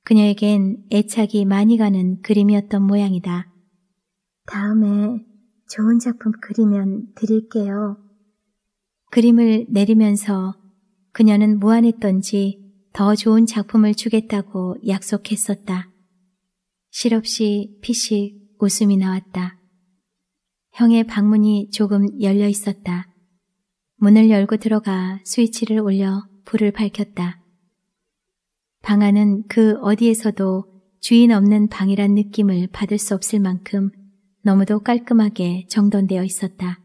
그녀에겐 애착이 많이 가는 그림이었던 모양이다. 다음에 좋은 작품 그리면 드릴게요. 그림을 내리면서 그녀는 무안했던지 더 좋은 작품을 주겠다고 약속했었다. 실없이 피식 웃음이 나왔다. 형의 방문이 조금 열려 있었다. 문을 열고 들어가 스위치를 올려 불을 밝혔다. 방 안은 그 어디에서도 주인 없는 방이란 느낌을 받을 수 없을 만큼 너무도 깔끔하게 정돈되어 있었다.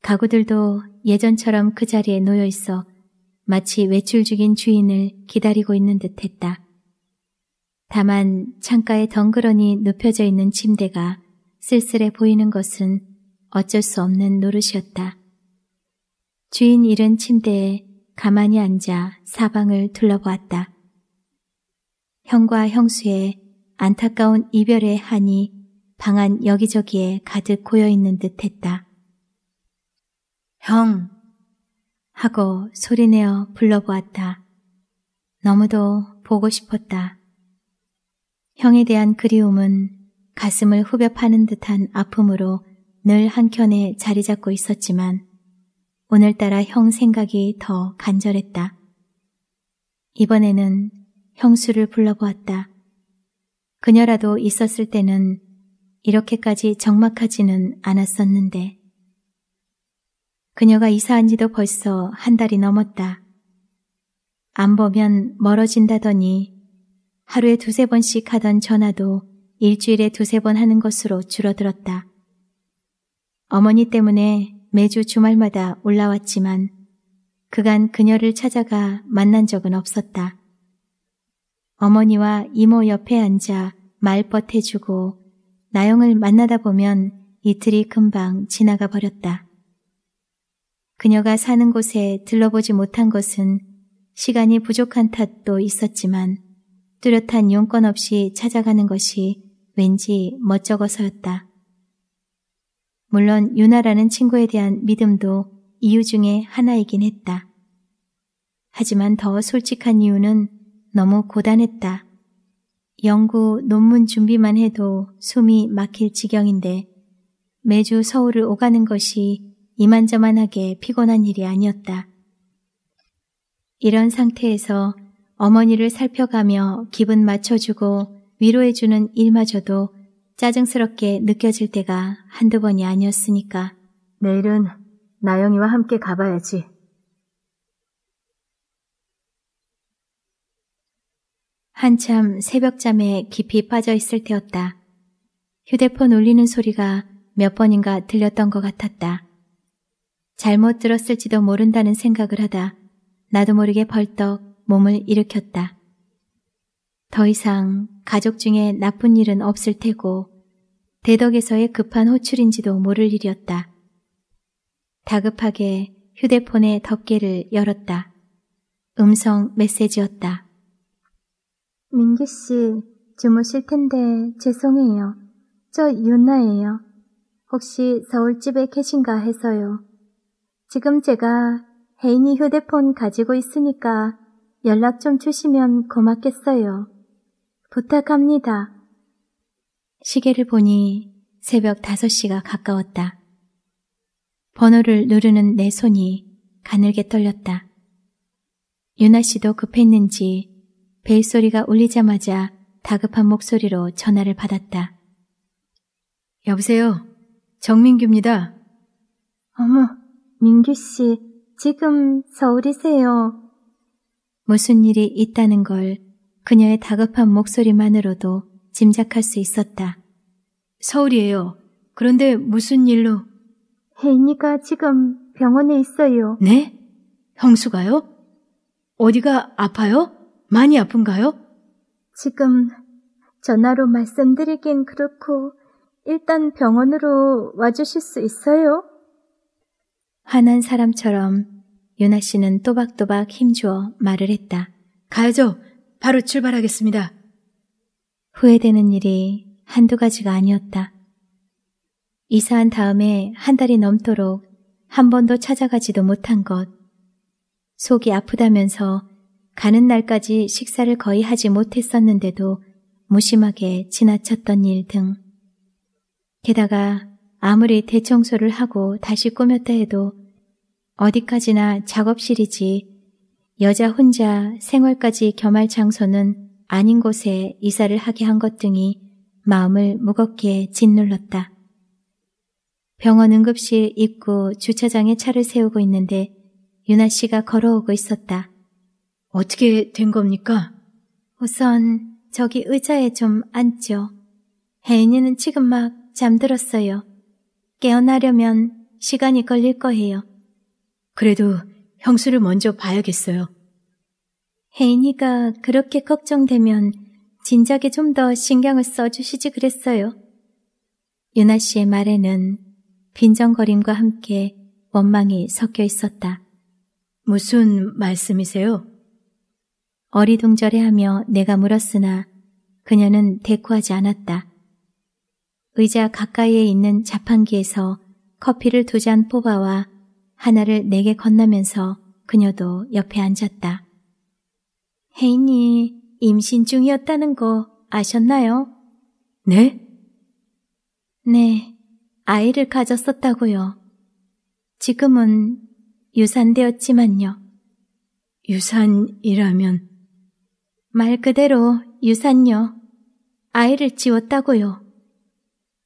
가구들도 예전처럼 그 자리에 놓여 있어 마치 외출 중인 주인을 기다리고 있는 듯 했다. 다만 창가에 덩그러니 눕혀져 있는 침대가 쓸쓸해 보이는 것은 어쩔 수 없는 노릇이었다. 주인 잃은 침대에 가만히 앉아 사방을 둘러보았다. 형과 형수의 안타까운 이별의 한이 방안 여기저기에 가득 고여 있는 듯 했다. 형! 하고 소리내어 불러보았다. 너무도 보고 싶었다. 형에 대한 그리움은 가슴을 후벼 파는 듯한 아픔으로 늘 한켠에 자리 잡고 있었지만 오늘따라 형 생각이 더 간절했다. 이번에는 형수를 불러보았다. 그녀라도 있었을 때는 이렇게까지 적막하지는 않았었는데. 그녀가 이사한 지도 벌써 한 달이 넘었다. 안 보면 멀어진다더니 하루에 두세 번씩 하던 전화도 일주일에 두세 번 하는 것으로 줄어들었다. 어머니 때문에 매주 주말마다 올라왔지만 그간 그녀를 찾아가 만난 적은 없었다. 어머니와 이모 옆에 앉아 말벗해주고 나영을 만나다 보면 이틀이 금방 지나가 버렸다. 그녀가 사는 곳에 들러보지 못한 것은 시간이 부족한 탓도 있었지만 뚜렷한 용건 없이 찾아가는 것이 왠지 멋쩍어서였다. 물론 유나라는 친구에 대한 믿음도 이유 중에 하나이긴 했다. 하지만 더 솔직한 이유는 너무 고단했다. 연구 논문 준비만 해도 숨이 막힐 지경인데 매주 서울을 오가는 것이 이만저만하게 피곤한 일이 아니었다. 이런 상태에서 어머니를 살펴가며 기분 맞춰주고 위로해주는 일마저도 짜증스럽게 느껴질 때가 한두 번이 아니었으니까. 내일은 나영이와 함께 가봐야지. 한참 새벽잠에 깊이 빠져 있을 때였다. 휴대폰 울리는 소리가 몇 번인가 들렸던 것 같았다. 잘못 들었을지도 모른다는 생각을 하다 나도 모르게 벌떡 몸을 일으켰다. 더 이상 가족 중에 나쁜 일은 없을 테고 대덕에서의 급한 호출인지도 모를 일이었다. 다급하게 휴대폰의 덮개를 열었다. 음성 메시지였다. 민규 씨, 주무실 텐데 죄송해요. 저 윤나예요. 혹시 서울집에 계신가 해서요. 지금 제가 혜인이 휴대폰 가지고 있으니까 연락 좀 주시면 고맙겠어요. 부탁합니다. 시계를 보니 새벽 5시가 가까웠다. 번호를 누르는 내 손이 가늘게 떨렸다. 유나 씨도 급했는지 벨소리가 울리자마자 다급한 목소리로 전화를 받았다. 여보세요. 정민규입니다. 어머, 민규 씨, 지금 서울이세요. 무슨 일이 있다는 걸 그녀의 다급한 목소리만으로도 짐작할 수 있었다. 서울이에요. 그런데 무슨 일로? 혜인이가 지금 병원에 있어요. 네? 형수가요? 어디가 아파요? 많이 아픈가요? 지금 전화로 말씀드리긴 그렇고 일단 병원으로 와주실 수 있어요? 화난 사람처럼 유나 씨는 또박또박 힘주어 말을 했다. 가야죠. 바로 출발하겠습니다. 후회되는 일이 한두 가지가 아니었다. 이사한 다음에 한 달이 넘도록 한 번도 찾아가지도 못한 것. 속이 아프다면서 가는 날까지 식사를 거의 하지 못했었는데도 무심하게 지나쳤던 일 등. 게다가 아무리 대청소를 하고 다시 꾸몄다 해도 어디까지나 작업실이지 여자 혼자 생활까지 겸할 장소는 아닌 곳에 이사를 하게 한 것 등이 마음을 무겁게 짓눌렀다. 병원 응급실 입구 주차장에 차를 세우고 있는데 유나 씨가 걸어오고 있었다. 어떻게 된 겁니까? 우선 저기 의자에 좀 앉죠. 혜인이는 지금 막 잠들었어요. 깨어나려면 시간이 걸릴 거예요. 그래도 형수를 먼저 봐야겠어요. 혜인이가 그렇게 걱정되면 진작에 좀 더 신경을 써주시지 그랬어요. 유나 씨의 말에는 빈정거림과 함께 원망이 섞여 있었다. 무슨 말씀이세요? 어리둥절해하며 내가 물었으나 그녀는 대꾸하지 않았다. 의자 가까이에 있는 자판기에서 커피를 두 잔 뽑아와 하나를 내게 건너면서 그녀도 옆에 앉았다. 혜인이 임신 중이었다는 거 아셨나요? 네? 네, 아이를 가졌었다고요. 지금은 유산되었지만요. 유산이라면? 말 그대로 유산요. 아이를 지웠다고요.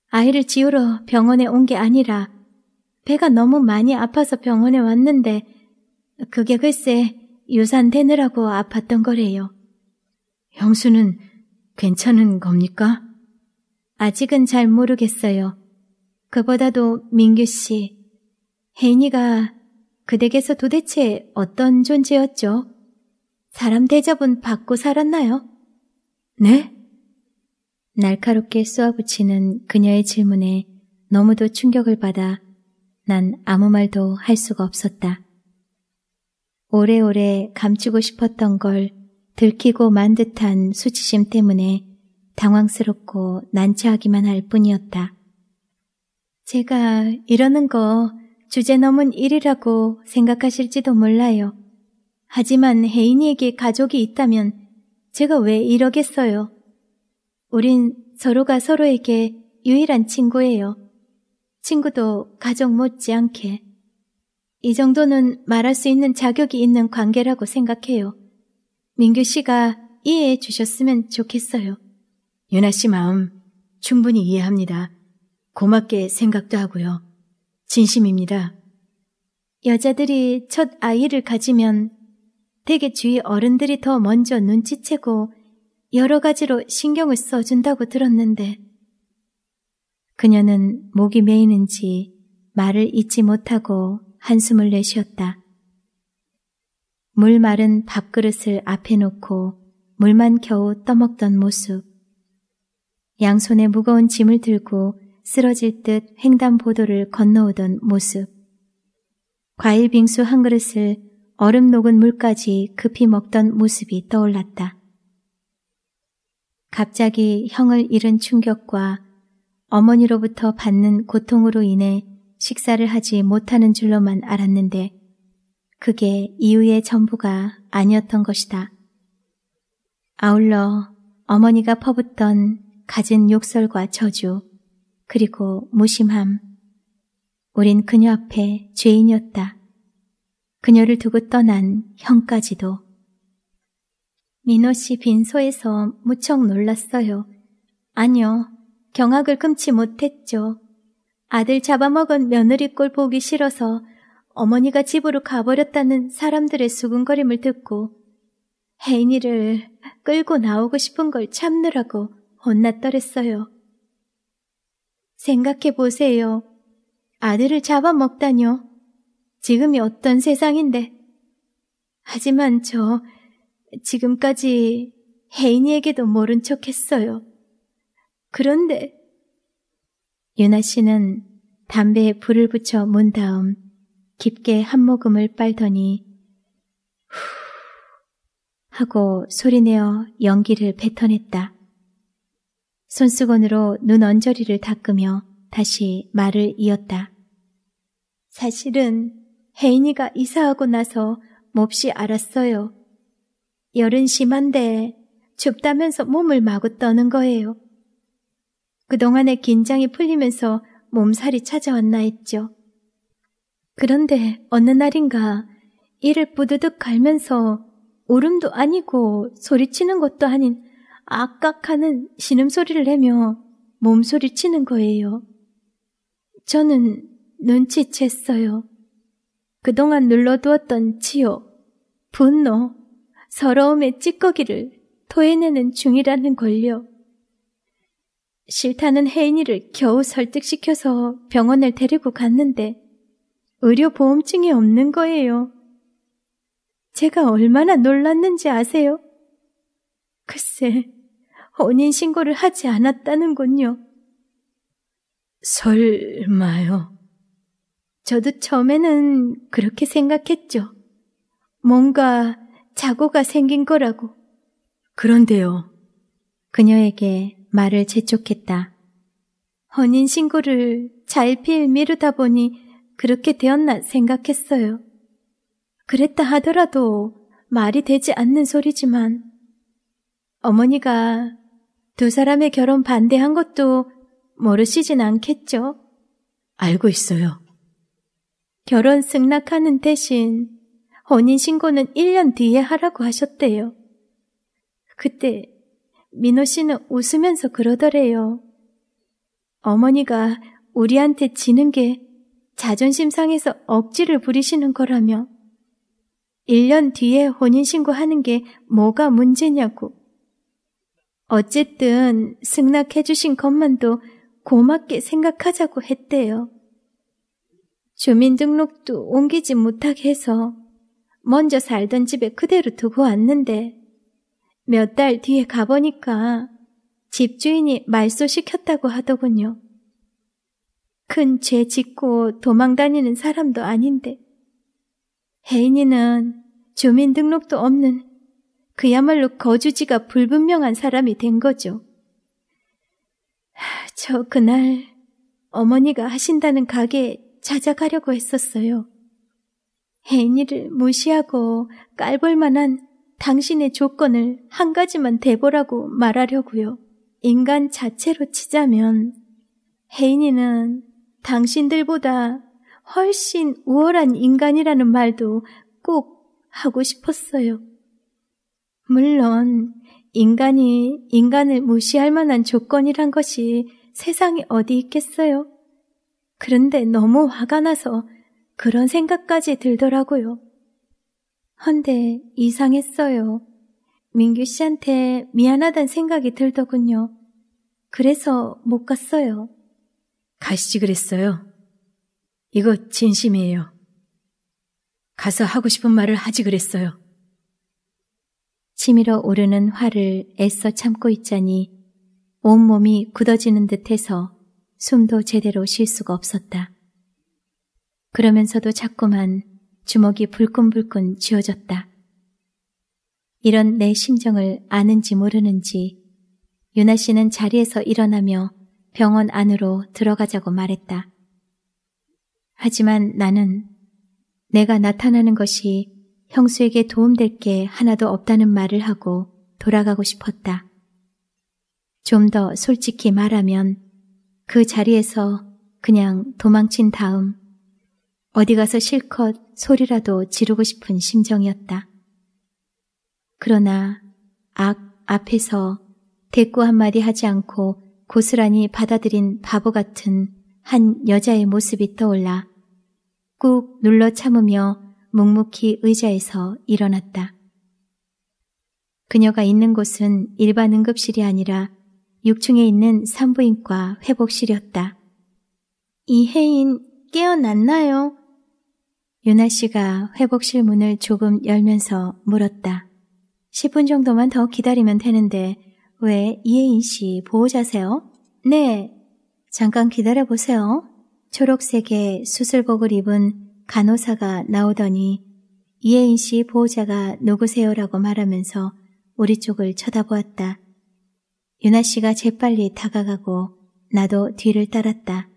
아이를 지우러 병원에 온 게 아니라 배가 너무 많이 아파서 병원에 왔는데 그게 글쎄 유산되느라고 아팠던 거래요. 형수는 괜찮은 겁니까? 아직은 잘 모르겠어요. 그보다도 민규 씨, 혜인이가 그댁에서 도대체 어떤 존재였죠? 사람 대접은 받고 살았나요? 네? 날카롭게 쏘아붙이는 그녀의 질문에 너무도 충격을 받아 난 아무 말도 할 수가 없었다. 오래오래 감추고 싶었던 걸 들키고 만 듯한 수치심 때문에 당황스럽고 난처하기만 할 뿐이었다. 제가 이러는 거 주제 넘은 일이라고 생각하실지도 몰라요. 하지만 혜인이에게 가족이 있다면 제가 왜 이러겠어요? 우린 서로가 서로에게 유일한 친구예요. 친구도 가족 못지않게 이 정도는 말할 수 있는 자격이 있는 관계라고 생각해요. 민규 씨가 이해해 주셨으면 좋겠어요. 유나 씨 마음 충분히 이해합니다. 고맙게 생각도 하고요. 진심입니다. 여자들이 첫 아이를 가지면 대개 주위 어른들이 더 먼저 눈치채고 여러 가지로 신경을 써준다고 들었는데 그녀는 목이 메이는지 말을 잊지 못하고 한숨을 내쉬었다. 물 마른 밥그릇을 앞에 놓고 물만 겨우 떠먹던 모습. 양손에 무거운 짐을 들고 쓰러질 듯 횡단보도를 건너오던 모습. 과일 빙수 한 그릇을 얼음 녹은 물까지 급히 먹던 모습이 떠올랐다. 갑자기 형을 잃은 충격과 어머니로부터 받는 고통으로 인해 식사를 하지 못하는 줄로만 알았는데 그게 이유의 전부가 아니었던 것이다. 아울러 어머니가 퍼붓던 가진 욕설과 저주, 그리고 무심함. 우린 그녀 앞에 죄인이었다. 그녀를 두고 떠난 형까지도. 민호 씨 빈소에서 무척 놀랐어요. 아니요, 경악을 금치 못했죠. 아들 잡아먹은 며느리꼴 보기 싫어서 어머니가 집으로 가버렸다는 사람들의 수군거림을 듣고 혜인이를 끌고 나오고 싶은 걸 참느라고 혼났더랬어요. 생각해 보세요. 아들을 잡아먹다뇨. 지금이 어떤 세상인데. 하지만 저 지금까지 혜인이에게도 모른 척 했어요. 그런데 유나 씨는 담배에 불을 붙여 문 다음 깊게 한 모금을 빨더니 후 하고 소리내어 연기를 뱉어냈다. 손수건으로 눈 언저리를 닦으며 다시 말을 이었다. 사실은 혜인이가 이사하고 나서 몹시 알았어요. 열은 심한데 춥다면서 몸을 마구 떠는 거예요. 그동안의 긴장이 풀리면서 몸살이 찾아왔나 했죠. 그런데 어느 날인가 이를 뿌드득 갈면서 울음도 아니고 소리치는 것도 아닌 악깍하는 신음소리를 내며 몸소리 치는 거예요. 저는 눈치챘어요. 그동안 눌러두었던 치욕, 분노, 서러움의 찌꺼기를 토해내는 중이라는 걸요. 싫다는 혜인이를 겨우 설득시켜서 병원을 데리고 갔는데 의료보험증이 없는 거예요. 제가 얼마나 놀랐는지 아세요? 글쎄, 혼인 신고를 하지 않았다는군요. 설마요? 저도 처음에는 그렇게 생각했죠. 뭔가 자고가 생긴 거라고. 그런데요. 그녀에게 말을 재촉했다. 혼인 신고를 잘 필 미루다 보니 그렇게 되었나 생각했어요. 그랬다 하더라도 말이 되지 않는 소리지만 어머니가 두 사람의 결혼 반대한 것도 모르시진 않겠죠? 알고 있어요. 결혼 승낙하는 대신 혼인 신고는 1년 뒤에 하라고 하셨대요. 그때 민호 씨는 웃으면서 그러더래요. 어머니가 우리한테 지는 게 자존심 상해서 억지를 부리시는 거라며. 1년 뒤에 혼인신고 하는 게 뭐가 문제냐고. 어쨌든 승낙해주신 것만도 고맙게 생각하자고 했대요. 주민등록도 옮기지 못하게 해서 먼저 살던 집에 그대로 두고 왔는데 몇달 뒤에 가보니까 집주인이 말소시켰다고 하더군요. 큰 죄 짓고 도망 다니는 사람도 아닌데, 혜인이는 주민등록도 없는 그야말로 거주지가 불분명한 사람이 된 거죠. 저 그날 어머니가 하신다는 가게에 찾아가려고 했었어요. 혜인이를 무시하고 깔볼 만한 당신의 조건을 한 가지만 대보라고 말하려고요. 인간 자체로 치자면 혜인이는 당신들보다 훨씬 우월한 인간이라는 말도 꼭 하고 싶었어요. 물론 인간이 인간을 무시할 만한 조건이란 것이 세상에 어디 있겠어요? 그런데 너무 화가 나서 그런 생각까지 들더라고요. 헌데 이상했어요. 민규 씨한테 미안하단 생각이 들더군요. 그래서 못 갔어요. 가시지 그랬어요. 이거 진심이에요. 가서 하고 싶은 말을 하지 그랬어요. 치밀어 오르는 화를 애써 참고 있자니 온몸이 굳어지는 듯해서 숨도 제대로 쉴 수가 없었다. 그러면서도 자꾸만 주먹이 불끈불끈 지어졌다 이런 내 심정을 아는지 모르는지 유나 씨는 자리에서 일어나며 병원 안으로 들어가자고 말했다. 하지만 나는 내가 나타나는 것이 형수에게 도움될 게 하나도 없다는 말을 하고 돌아가고 싶었다. 좀 더 솔직히 말하면 그 자리에서 그냥 도망친 다음 어디 가서 실컷 소리라도 지르고 싶은 심정이었다. 그러나 악 앞에서 대꾸 한마디 하지 않고 고스란히 받아들인 바보 같은 한 여자의 모습이 떠올라 꾹 눌러 참으며 묵묵히 의자에서 일어났다. 그녀가 있는 곳은 일반 응급실이 아니라 6층에 있는 산부인과 회복실이었다. 이해인 깨어났나요? 유나 씨가 회복실 문을 조금 열면서 물었다. 10분 정도만 더 기다리면 되는데 왜 이혜인 씨 보호자세요? 네. 잠깐 기다려보세요. 초록색의 수술복을 입은 간호사가 나오더니 이혜인 씨 보호자가 누구세요라고 말하면서 우리 쪽을 쳐다보았다. 유나 씨가 재빨리 다가가고 나도 뒤를 따랐다.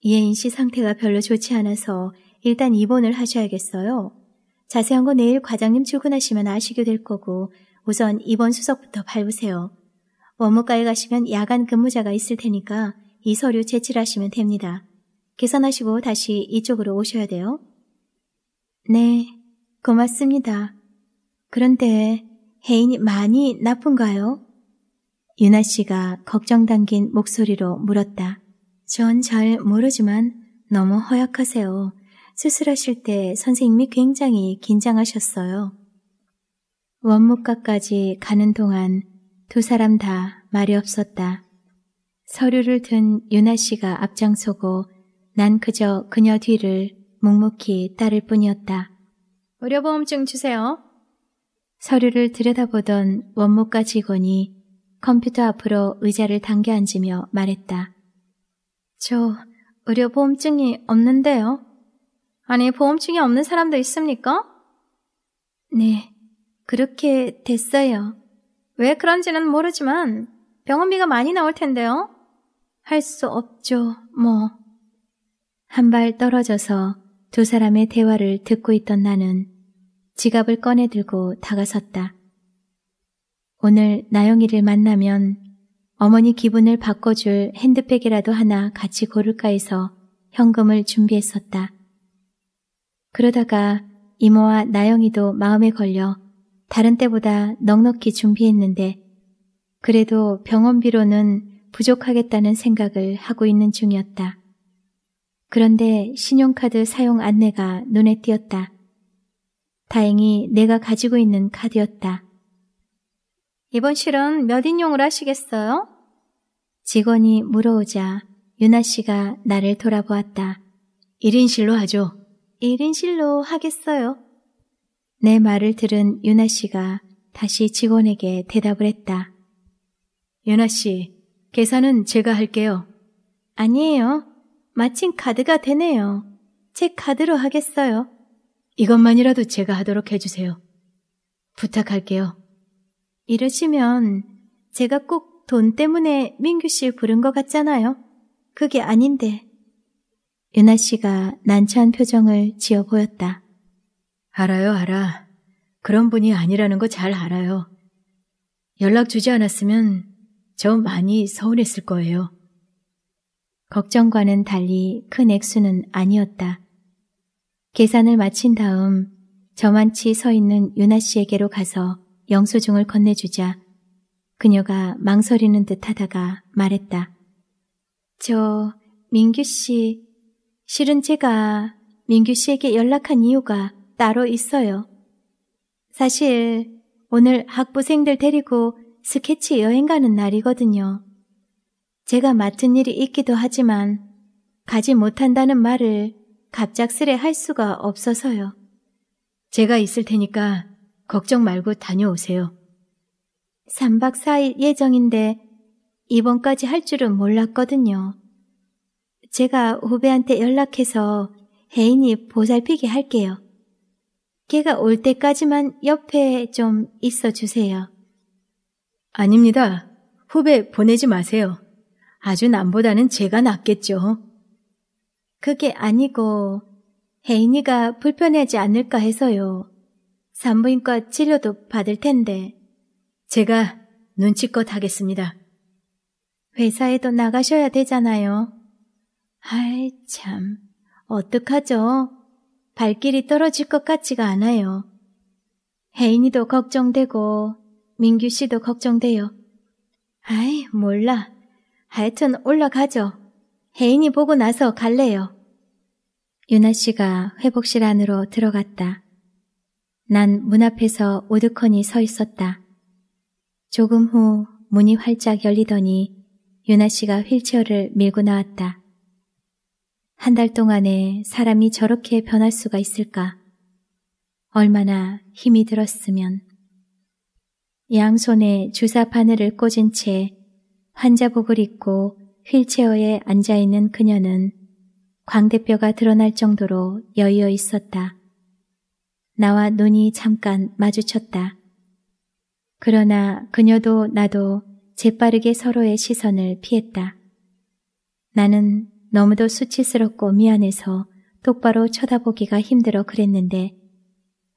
이혜인 씨 상태가 별로 좋지 않아서 일단 입원을 하셔야겠어요. 자세한 건 내일 과장님 출근하시면 아시게 될 거고 우선 입원 수석부터 밟으세요. 원무과에 가시면 야간 근무자가 있을 테니까 이 서류 제출하시면 됩니다. 계산하시고 다시 이쪽으로 오셔야 돼요. 네, 고맙습니다. 그런데 혜인이 많이 나쁜가요? 유나 씨가 걱정 담긴 목소리로 물었다. 전 잘 모르지만 너무 허약하세요. 수술하실 때 선생님이 굉장히 긴장하셨어요. 원무과까지 가는 동안 두 사람 다 말이 없었다. 서류를 든 유나 씨가 앞장서고 난 그저 그녀 뒤를 묵묵히 따를 뿐이었다. 의료보험증 주세요. 서류를 들여다보던 원무과 직원이 컴퓨터 앞으로 의자를 당겨 앉으며 말했다. 저 의료보험증이 없는데요. 아니, 보험증이 없는 사람도 있습니까? 네, 그렇게 됐어요. 왜 그런지는 모르지만 병원비가 많이 나올 텐데요. 할 수 없죠, 뭐. 한 발 떨어져서 두 사람의 대화를 듣고 있던 나는 지갑을 꺼내들고 다가섰다. 오늘 나영이를 만나면 어머니 기분을 바꿔줄 핸드백이라도 하나 같이 고를까 해서 현금을 준비했었다. 그러다가 이모와 나영이도 마음에 걸려 다른 때보다 넉넉히 준비했는데 그래도 병원비로는 부족하겠다는 생각을 하고 있는 중이었다. 그런데 신용카드 사용 안내가 눈에 띄었다. 다행히 내가 가지고 있는 카드였다. 이번 실은 몇 인용을 하시겠어요? 직원이 물어오자 유나 씨가 나를 돌아보았다. 1인실로 하죠. 1인실로 하겠어요. 내 말을 들은 유나 씨가 다시 직원에게 대답을 했다. 유나 씨, 계산은 제가 할게요. 아니에요. 마침 카드가 되네요. 제 카드로 하겠어요. 이것만이라도 제가 하도록 해주세요. 부탁할게요. 이러시면 제가 꼭 돈 때문에 민규 씨 부른 것 같잖아요. 그게 아닌데. 유나 씨가 난처한 표정을 지어 보였다. 알아요, 알아. 그런 분이 아니라는 거 잘 알아요. 연락 주지 않았으면 저 많이 서운했을 거예요. 걱정과는 달리 큰 액수는 아니었다. 계산을 마친 다음 저만치 서 있는 유나 씨에게로 가서 영수증을 건네주자 그녀가 망설이는 듯 하다가 말했다. 저 민규 씨 실은 제가 민규 씨에게 연락한 이유가 따로 있어요. 사실 오늘 학부생들 데리고 스케치 여행 가는 날이거든요. 제가 맡은 일이 있기도 하지만 가지 못한다는 말을 갑작스레 할 수가 없어서요. 제가 있을 테니까 걱정 말고 다녀오세요. 3박 4일 예정인데 이번까지 할 줄은 몰랐거든요. 제가 후배한테 연락해서 혜인이 보살피게 할게요. 걔가 올 때까지만 옆에 좀 있어 주세요. 아닙니다. 후배 보내지 마세요. 아주 남보다는 제가 낫겠죠. 그게 아니고 혜인이가 불편하지 않을까 해서요. 산부인과 진료도 받을 텐데. 제가 눈치껏 하겠습니다. 회사에도 나가셔야 되잖아요. 아이, 참. 어떡하죠? 발길이 떨어질 것 같지가 않아요. 혜인이도 걱정되고, 민규 씨도 걱정돼요. 아이, 몰라. 하여튼 올라가죠. 혜인이 보고 나서 갈래요. 유나 씨가 회복실 안으로 들어갔다. 난 문 앞에서 오드커니 서 있었다. 조금 후 문이 활짝 열리더니 유나 씨가 휠체어를 밀고 나왔다. 한달 동안에 사람이 저렇게 변할 수가 있을까? 얼마나 힘이 들었으면. 양손에 주사 바늘을 꽂은 채 환자복을 입고 휠체어에 앉아있는 그녀는 광대뼈가 드러날 정도로 여여 있었다. 나와 눈이 잠깐 마주쳤다. 그러나 그녀도 나도 재빠르게 서로의 시선을 피했다. 나는 너무도 수치스럽고 미안해서 똑바로 쳐다보기가 힘들어 그랬는데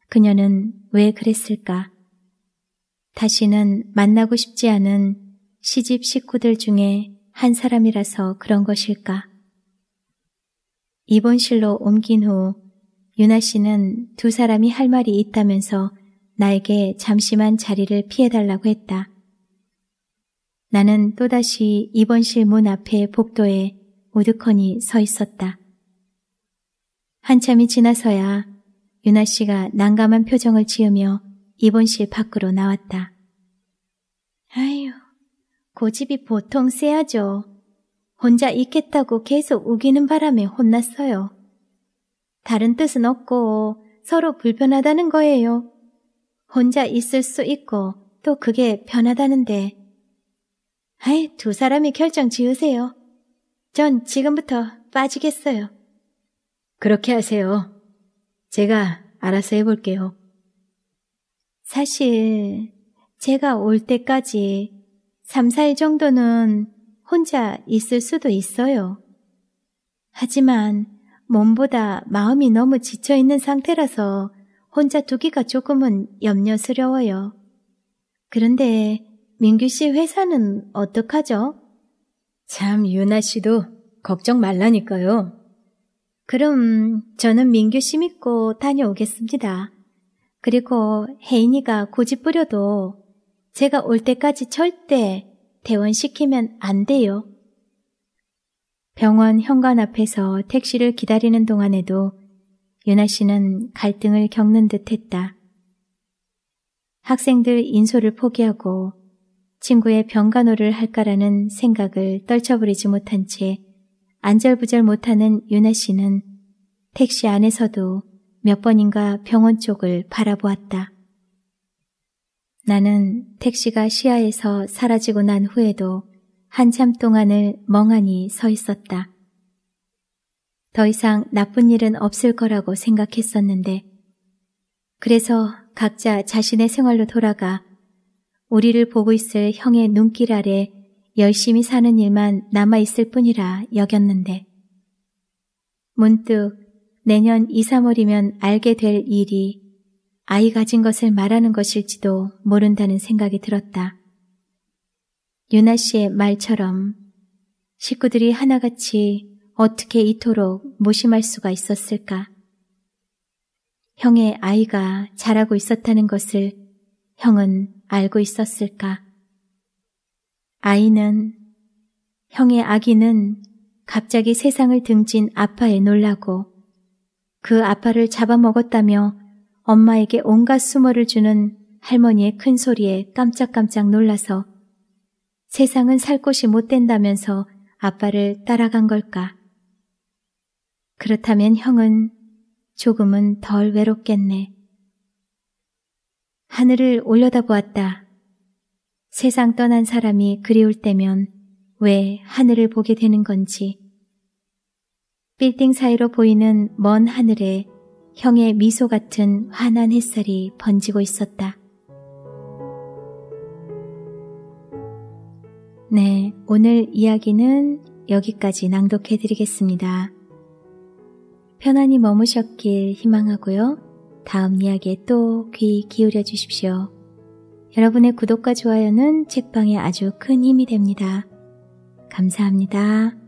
그녀는 왜 그랬을까? 다시는 만나고 싶지 않은 시집 식구들 중에 한 사람이라서 그런 것일까? 입원실로 옮긴 후 유나 씨는 두 사람이 할 말이 있다면서 나에게 잠시만 자리를 피해달라고 했다. 나는 또다시 입원실 문 앞에 복도에 오두커니 서 있었다. 한참이 지나서야 유나 씨가 난감한 표정을 지으며 입원실 밖으로 나왔다. 아휴 고집이 보통 세야죠. 혼자 있겠다고 계속 우기는 바람에 혼났어요. 다른 뜻은 없고 서로 불편하다는 거예요. 혼자 있을 수 있고 또 그게 편하다는데. 아이, 두 사람이 결정 지으세요. 전 지금부터 빠지겠어요. 그렇게 하세요. 제가 알아서 해볼게요. 사실 제가 올 때까지 3, 4일 정도는 혼자 있을 수도 있어요. 하지만 몸보다 마음이 너무 지쳐 있는 상태라서 혼자 두기가 조금은 염려스러워요. 그런데 민규 씨 회사는 어떡하죠? 참, 유나 씨도 걱정 말라니까요. 그럼 저는 민규 씨 믿고 다녀오겠습니다. 그리고 혜인이가 고집 부려도 제가 올 때까지 절대 퇴원시키면안 돼요. 병원 현관 앞에서 택시를 기다리는 동안에도 유나 씨는 갈등을 겪는 듯 했다. 학생들 인소를 포기하고 친구의 병간호를 할까라는 생각을 떨쳐버리지 못한 채 안절부절 못하는 유나 씨는 택시 안에서도 몇 번인가 병원 쪽을 바라보았다. 나는 택시가 시야에서 사라지고 난 후에도 한참 동안을 멍하니 서 있었다. 더 이상 나쁜 일은 없을 거라고 생각했었는데, 그래서 각자 자신의 생활로 돌아가 우리를 보고 있을 형의 눈길 아래 열심히 사는 일만 남아있을 뿐이라 여겼는데 문득 내년 2, 3월이면 알게 될 일이 아이 가진 것을 말하는 것일지도 모른다는 생각이 들었다. 유나 씨의 말처럼 식구들이 하나같이 어떻게 이토록 무심할 수가 있었을까? 형의 아이가 자라고 있었다는 것을 형은 알고 있었을까? 아이는 형의 아기는 갑자기 세상을 등진 아빠에 놀라고 그 아빠를 잡아먹었다며 엄마에게 온갖 수모를 주는 할머니의 큰 소리에 깜짝깜짝 놀라서 세상은 살 곳이 못 된다면서 아빠를 따라간 걸까? 그렇다면 형은 조금은 덜 외롭겠네. 하늘을 올려다보았다. 세상 떠난 사람이 그리울 때면 왜 하늘을 보게 되는 건지. 빌딩 사이로 보이는 먼 하늘에 형의 미소 같은 환한 햇살이 번지고 있었다. 네, 오늘 이야기는 여기까지 낭독해 드리겠습니다. 편안히 머무셨길 희망하고요. 다음 이야기에 또 귀 기울여 주십시오. 여러분의 구독과 좋아요는 책방에 아주 큰 힘이 됩니다. 감사합니다.